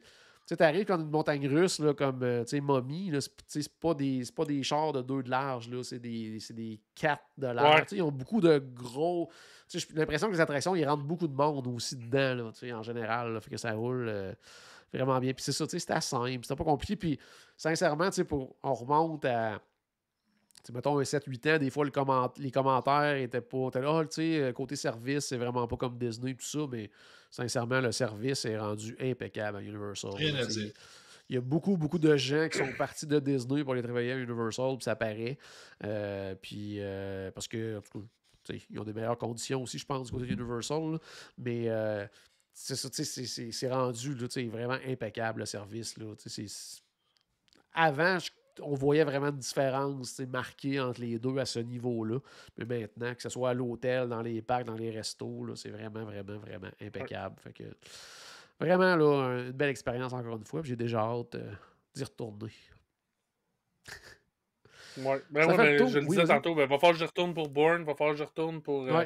Tu arrives quand une montagne russe, là, comme euh, Mommy, c'est pas, des, pas des chars de 2 de large, c'est des, des 4 de large. Ils ont beaucoup de gros. J'ai l'impression que les attractions, ils rentrent beaucoup de monde aussi dedans, en général. Là, fait que ça roule euh, vraiment bien. Puis c'est ça, c'était simple, c'était pas compliqué. sincèrement, pour, on remonte à. sais mettons, 7-8 ans, des fois, les commentaires étaient pas. là, ah, euh, côté service, c'est vraiment pas comme Disney, tout ça, mais sincèrement, le service est rendu impeccable à Universal. Rien à dire. Il y a beaucoup, beaucoup de gens qui sont partis de Disney pour aller travailler à Universal, puis ça paraît. Euh, puis, euh, parce que, ils ont des meilleures conditions aussi, je pense, du côté Universal Mais euh, c'est ça, c'est rendu vraiment impeccable le service. avant, je on voyait vraiment une différence marquée entre les deux à ce niveau-là. Mais maintenant, que ce soit à l'hôtel, dans les parcs, dans les restos, c'est vraiment, vraiment, vraiment impeccable. Fait que, vraiment, là, une belle expérience encore une fois. J'ai déjà hâte euh, d'y retourner. Ouais. Ben je le disais tantôt, ben, va falloir que je retourne pour Bourne, va falloir que je retourne pour euh,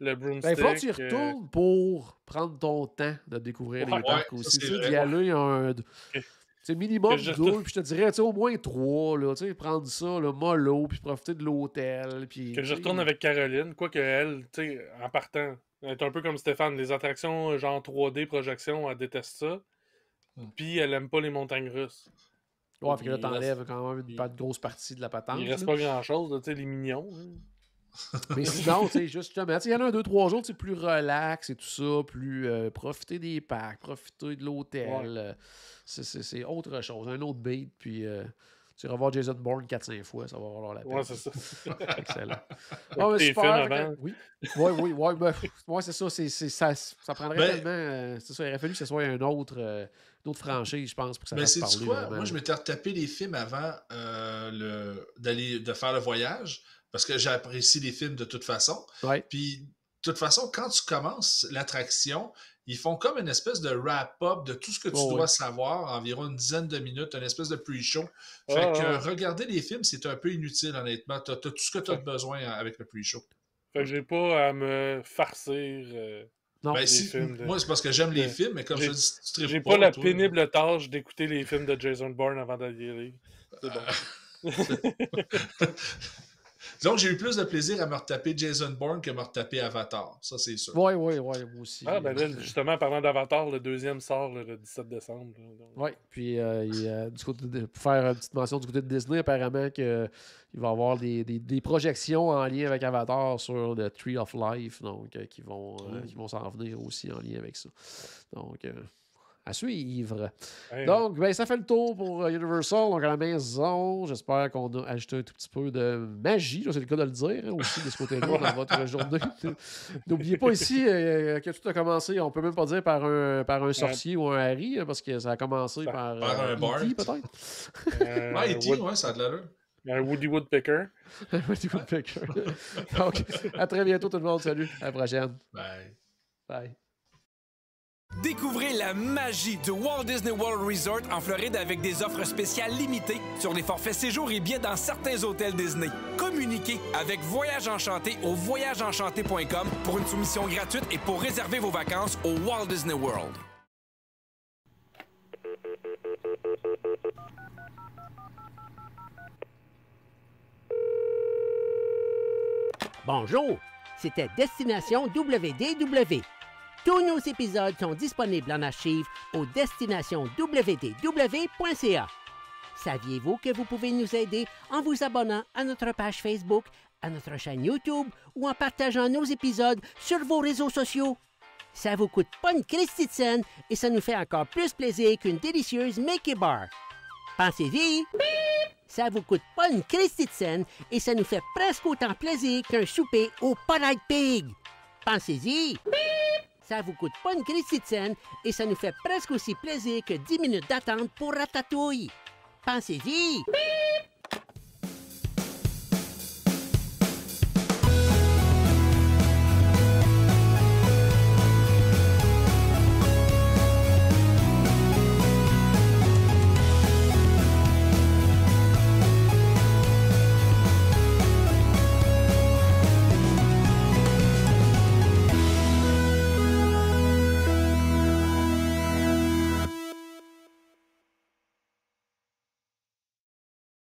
le Broomstick. Ben, il faut que tu y euh. retournes pour prendre ton temps de découvrir les parcs aussi. Tu d'y aller un. C'est minimum deux, puis je te dirais, tu au moins trois, là, tu sais, prendre ça, le mollo, puis profiter de l'hôtel, puis... Que je retourne avec Caroline, quoique elle, tu en partant, elle est un peu comme Stéphane, les attractions euh, genre 3D, projection, elle déteste ça, hmm. puis elle aime pas les montagnes russes. Ouais, fait que là, t'enlèves quand même une grosse partie de la patente. Il reste pas grand-chose, tu sais, les mignons. Hein. Mais sinon, tu sais, justement, il y en a un, deux, trois jours, c'est plus relax et tout ça, plus euh, profiter des parcs, profiter de l'hôtel. Euh, c'est autre chose, un autre beat, puis. Euh, tu vas Jason Bourne 4-5 fois, ça va avoir la peine. Ouais, c'est ça. Excellent. super, oui, oui, oui. Ouais, ben, c'est ça, ça, prendrait ben tellement. il aurait fallu que ce soit un autre, une autre franchise, je pense, pour que ça mais c'est Quoi? Moi, je m'étais retapé les films avant d'aller, de faire le voyage parce que j'apprécie les films de toute façon. Puis, de toute façon, quand tu commences l'attraction, ils font comme une espèce de wrap-up de tout ce que tu oh, dois savoir, environ une dizaine de minutes, une espèce de pre-show. Fait que regarder les films, c'est un peu inutile, honnêtement. Tu as, tout ce que tu as besoin hein, avec le pre-show. Fait que j'ai pas à me farcir. Euh, non, ben, films Moi, c'est parce que j'aime les films, mais comme je dis, tu J'ai pas, la pénible tâche d'écouter les films de Jason Bourne avant d'aller. C'est bon. Ah. Donc, j'ai eu plus de plaisir à me retaper Jason Bourne que me retaper Avatar. Ça, c'est sûr. Oui, oui, oui, moi aussi. Ah, ben justement, parlant d'Avatar, le deuxième sort le 17 décembre. Oui, puis euh, euh, du côté pour faire une petite mention du côté de Disney, apparemment qu'il va y avoir des, des, des, projections en lien avec Avatar sur le Tree of Life, donc euh, qui vont, oh. qui vont s'en venir aussi en lien avec ça. Donc à suivre. Donc, ben, ça fait le tour pour euh, Universal. Donc, à la maison, j'espère qu'on a ajouté un tout petit peu de magie. C'est le cas de le dire hein, aussi de ce côté-là dans votre journée. N'oubliez pas ici euh, euh, que tout a commencé, on peut même pas dire par un, par un sorcier ou un Harry, hein, parce que ça a commencé par, par un Bart. E peut-être. Euh, e ouais, ça a de l'allure. Un Woody Woodpecker. Un Woody Woodpecker. Donc, à très bientôt tout le monde. Salut. À la prochaine. Bye. Bye. Découvrez la magie du Walt Disney World Resort en Floride avec des offres spéciales limitées sur les forfaits séjour et bien dans certains hôtels Disney. Communiquez avec Voyage Enchanté au voyageenchanté.com pour une soumission gratuite et pour réserver vos vacances au Walt Disney World. Bonjour, c'était Destination WDW. Tous nos épisodes sont disponibles en archive aux destinations www.ca. Saviez-vous que vous pouvez nous aider en vous abonnant à notre page Facebook, à notre chaîne YouTube ou en partageant nos épisodes sur vos réseaux sociaux? Ça vous coûte pas une Christie de scène et ça nous fait encore plus plaisir qu'une délicieuse Mickey Bar. Pensez-y! Ça vous coûte pas une Christie de scène et ça nous fait presque autant plaisir qu'un souper au Polite Pig. Pensez-y! Ça vous coûte pas une crise de et ça nous fait presque aussi plaisir que 10 minutes d'attente pour Ratatouille. Pensez-y!